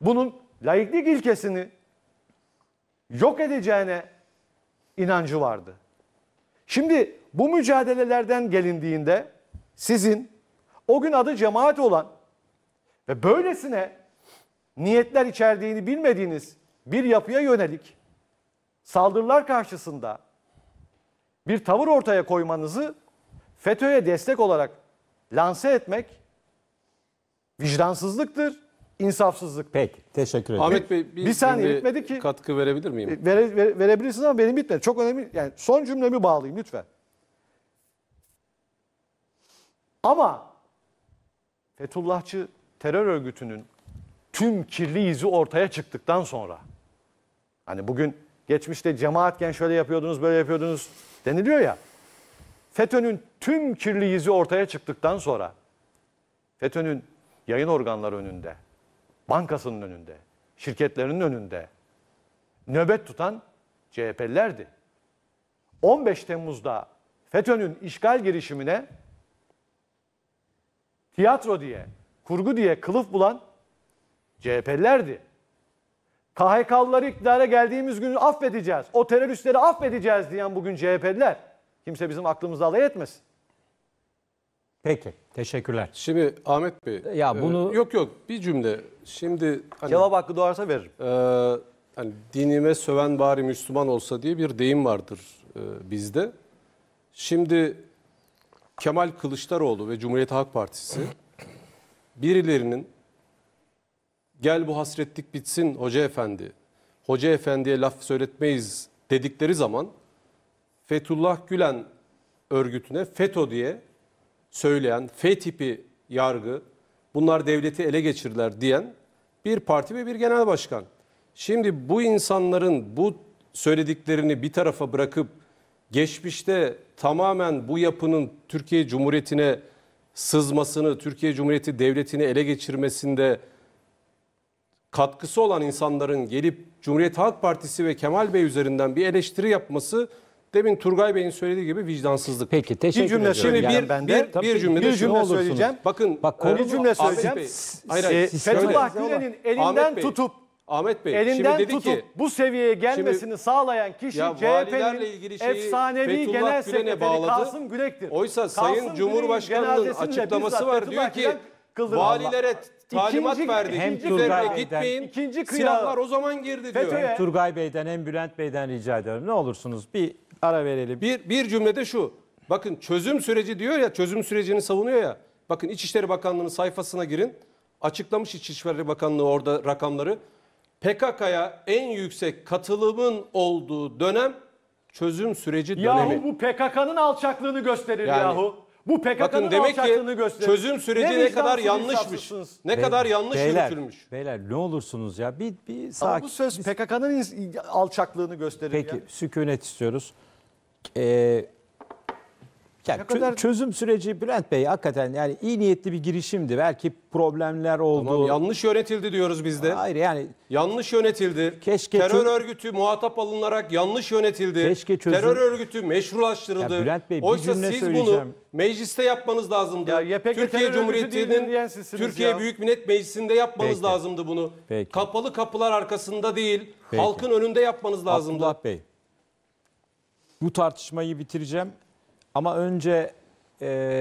Bunun laiklik ilkesini yok edeceğine inancı vardı. Şimdi bu mücadelelerden gelindiğinde sizin o gün adı cemaat olan ve böylesine niyetler içerdiğini bilmediğiniz bir yapıya yönelik saldırılar karşısında bir tavır ortaya koymanızı FETÖ'ye destek olarak lanse etmek vicdansızlıktır, insafsızlık. Peki, teşekkür ederim. Ahmet Bey bir, bir saniye bitmedi ki. Katkı verebilir miyim? Ee, vere, vere, verebilirsiniz ama benim bitmedi. Çok önemli. Yani son cümlemi bağlayayım lütfen. Ama Fethullahçı terör örgütünün tüm kirli izi ortaya çıktıktan sonra hani bugün geçmişte cemaatken şöyle yapıyordunuz böyle yapıyordunuz deniliyor ya. FETÖ'nün tüm kirli yüzü ortaya çıktıktan sonra FETÖ'nün yayın organları önünde, bankasının önünde, şirketlerinin önünde nöbet tutan CHP'lilerdi. 15 Temmuz'da FETÖ'nün işgal girişimine tiyatro diye, kurgu diye kılıf bulan CHP'lilerdi. KHK'lıları iktidara geldiğimiz günü affedeceğiz, o teröristleri affedeceğiz diyen bugün CHP'liler. Kimse bizim aklımızı alay etmesin. Peki. Teşekkürler. Şimdi Ahmet Bey. Ya e, bunu- e, yok yok bir cümle. Şimdi hani, Cevap hakkı doğarsa veririm. e, hani dinime söven bari Müslüman olsa diye bir deyim vardır e, bizde. Şimdi Kemal Kılıçdaroğlu ve Cumhuriyet Halk Partisi birilerinin gel bu hasretlik bitsin hoca efendi, hoca efendiye laf söyletmeyiz dedikleri zaman Fethullah Gülen örgütüne FETÖ diye söyleyen F tipi yargı bunlar devleti ele geçirdiler diyen bir parti ve bir genel başkan. Şimdi bu insanların bu söylediklerini bir tarafa bırakıp geçmişte tamamen bu yapının Türkiye Cumhuriyeti'ne sızmasını, Türkiye Cumhuriyeti devletini ele geçirmesinde katkısı olan insanların gelip Cumhuriyet Halk Partisi ve Kemal Bey üzerinden bir eleştiri yapması Demin Turgay Bey'in söylediği gibi vicdansızlık. Peki teşekkür bir cümle, ediyorum. Şimdi yani bir, de, bir, bir cümle, bir cümle söyleyeceğim. Bakın Bak, konu bir cümle söyleyeceğim. Bey, hayır, hayır, Fethullah Gülen'in elinden Bey, tutup Ahmet Bey, elinden şimdi dedi tutup ki, bu seviyeye gelmesini şimdi, sağlayan kişi CHP'nin efsanevi Fethullah genel sekreteri bağladı. Kasım Gülek'tir. Oysa Kasım Sayın Cumhurbaşkanı'nın açıklaması var diyor ki valilere talimat ikinci, verdi. Hem Turgay Bey'den, gitmeyin. İkinci kıyağı, silahlar o zaman girdi diyor. Hem Turgay Bey'den hem Bülent Bey'den rica ediyorum. Ne olursunuz bir ara verelim. Bir, bir cümlede şu. Bakın çözüm süreci diyor ya çözüm sürecini savunuyor ya. Bakın İçişleri Bakanlığı'nın sayfasına girin. Açıklamış İçişleri Bakanlığı orada rakamları. PKK'ya en yüksek katılımın olduğu dönem çözüm süreci dönemi. Yahu bu PKK'nın alçaklığını gösterir yani, yahu. Bu PKK'nın Bakın demek ki gösterir. çözüm süreci ne, vicdansız, kadar yanlışmış. insafsızsınız. Ne kadar yanlış Beyler, yürütülmüş. beyler ne olursunuz ya bir, bir Ama sakin. bu söz PKK'nın alçaklığını gösterir. Peki ya. sükunet istiyoruz. Ee, ya kadar... Çözüm süreci Bülent Bey hakikaten yani iyi niyetli bir girişimdi. Belki problemler oldu. Tamam, yanlış yönetildi diyoruz biz de. Hayır yani. Yanlış yönetildi. Keşke Terör örgütü muhatap alınarak yanlış yönetildi. Keşke çözüm... Terör örgütü meşrulaştırıldı. Ya Bülent Bey Oysa cümle siz bunu mecliste yapmanız lazımdı. Ya Türkiye Cumhuriyeti'nin Türkiye ya. Büyük Millet Meclisi'nde yapmanız Peki. lazımdı bunu. Peki. Kapalı kapılar arkasında değil, Peki. halkın önünde yapmanız lazımdı. Abdullah Bey. Bu tartışmayı bitireceğim. Ama önce e,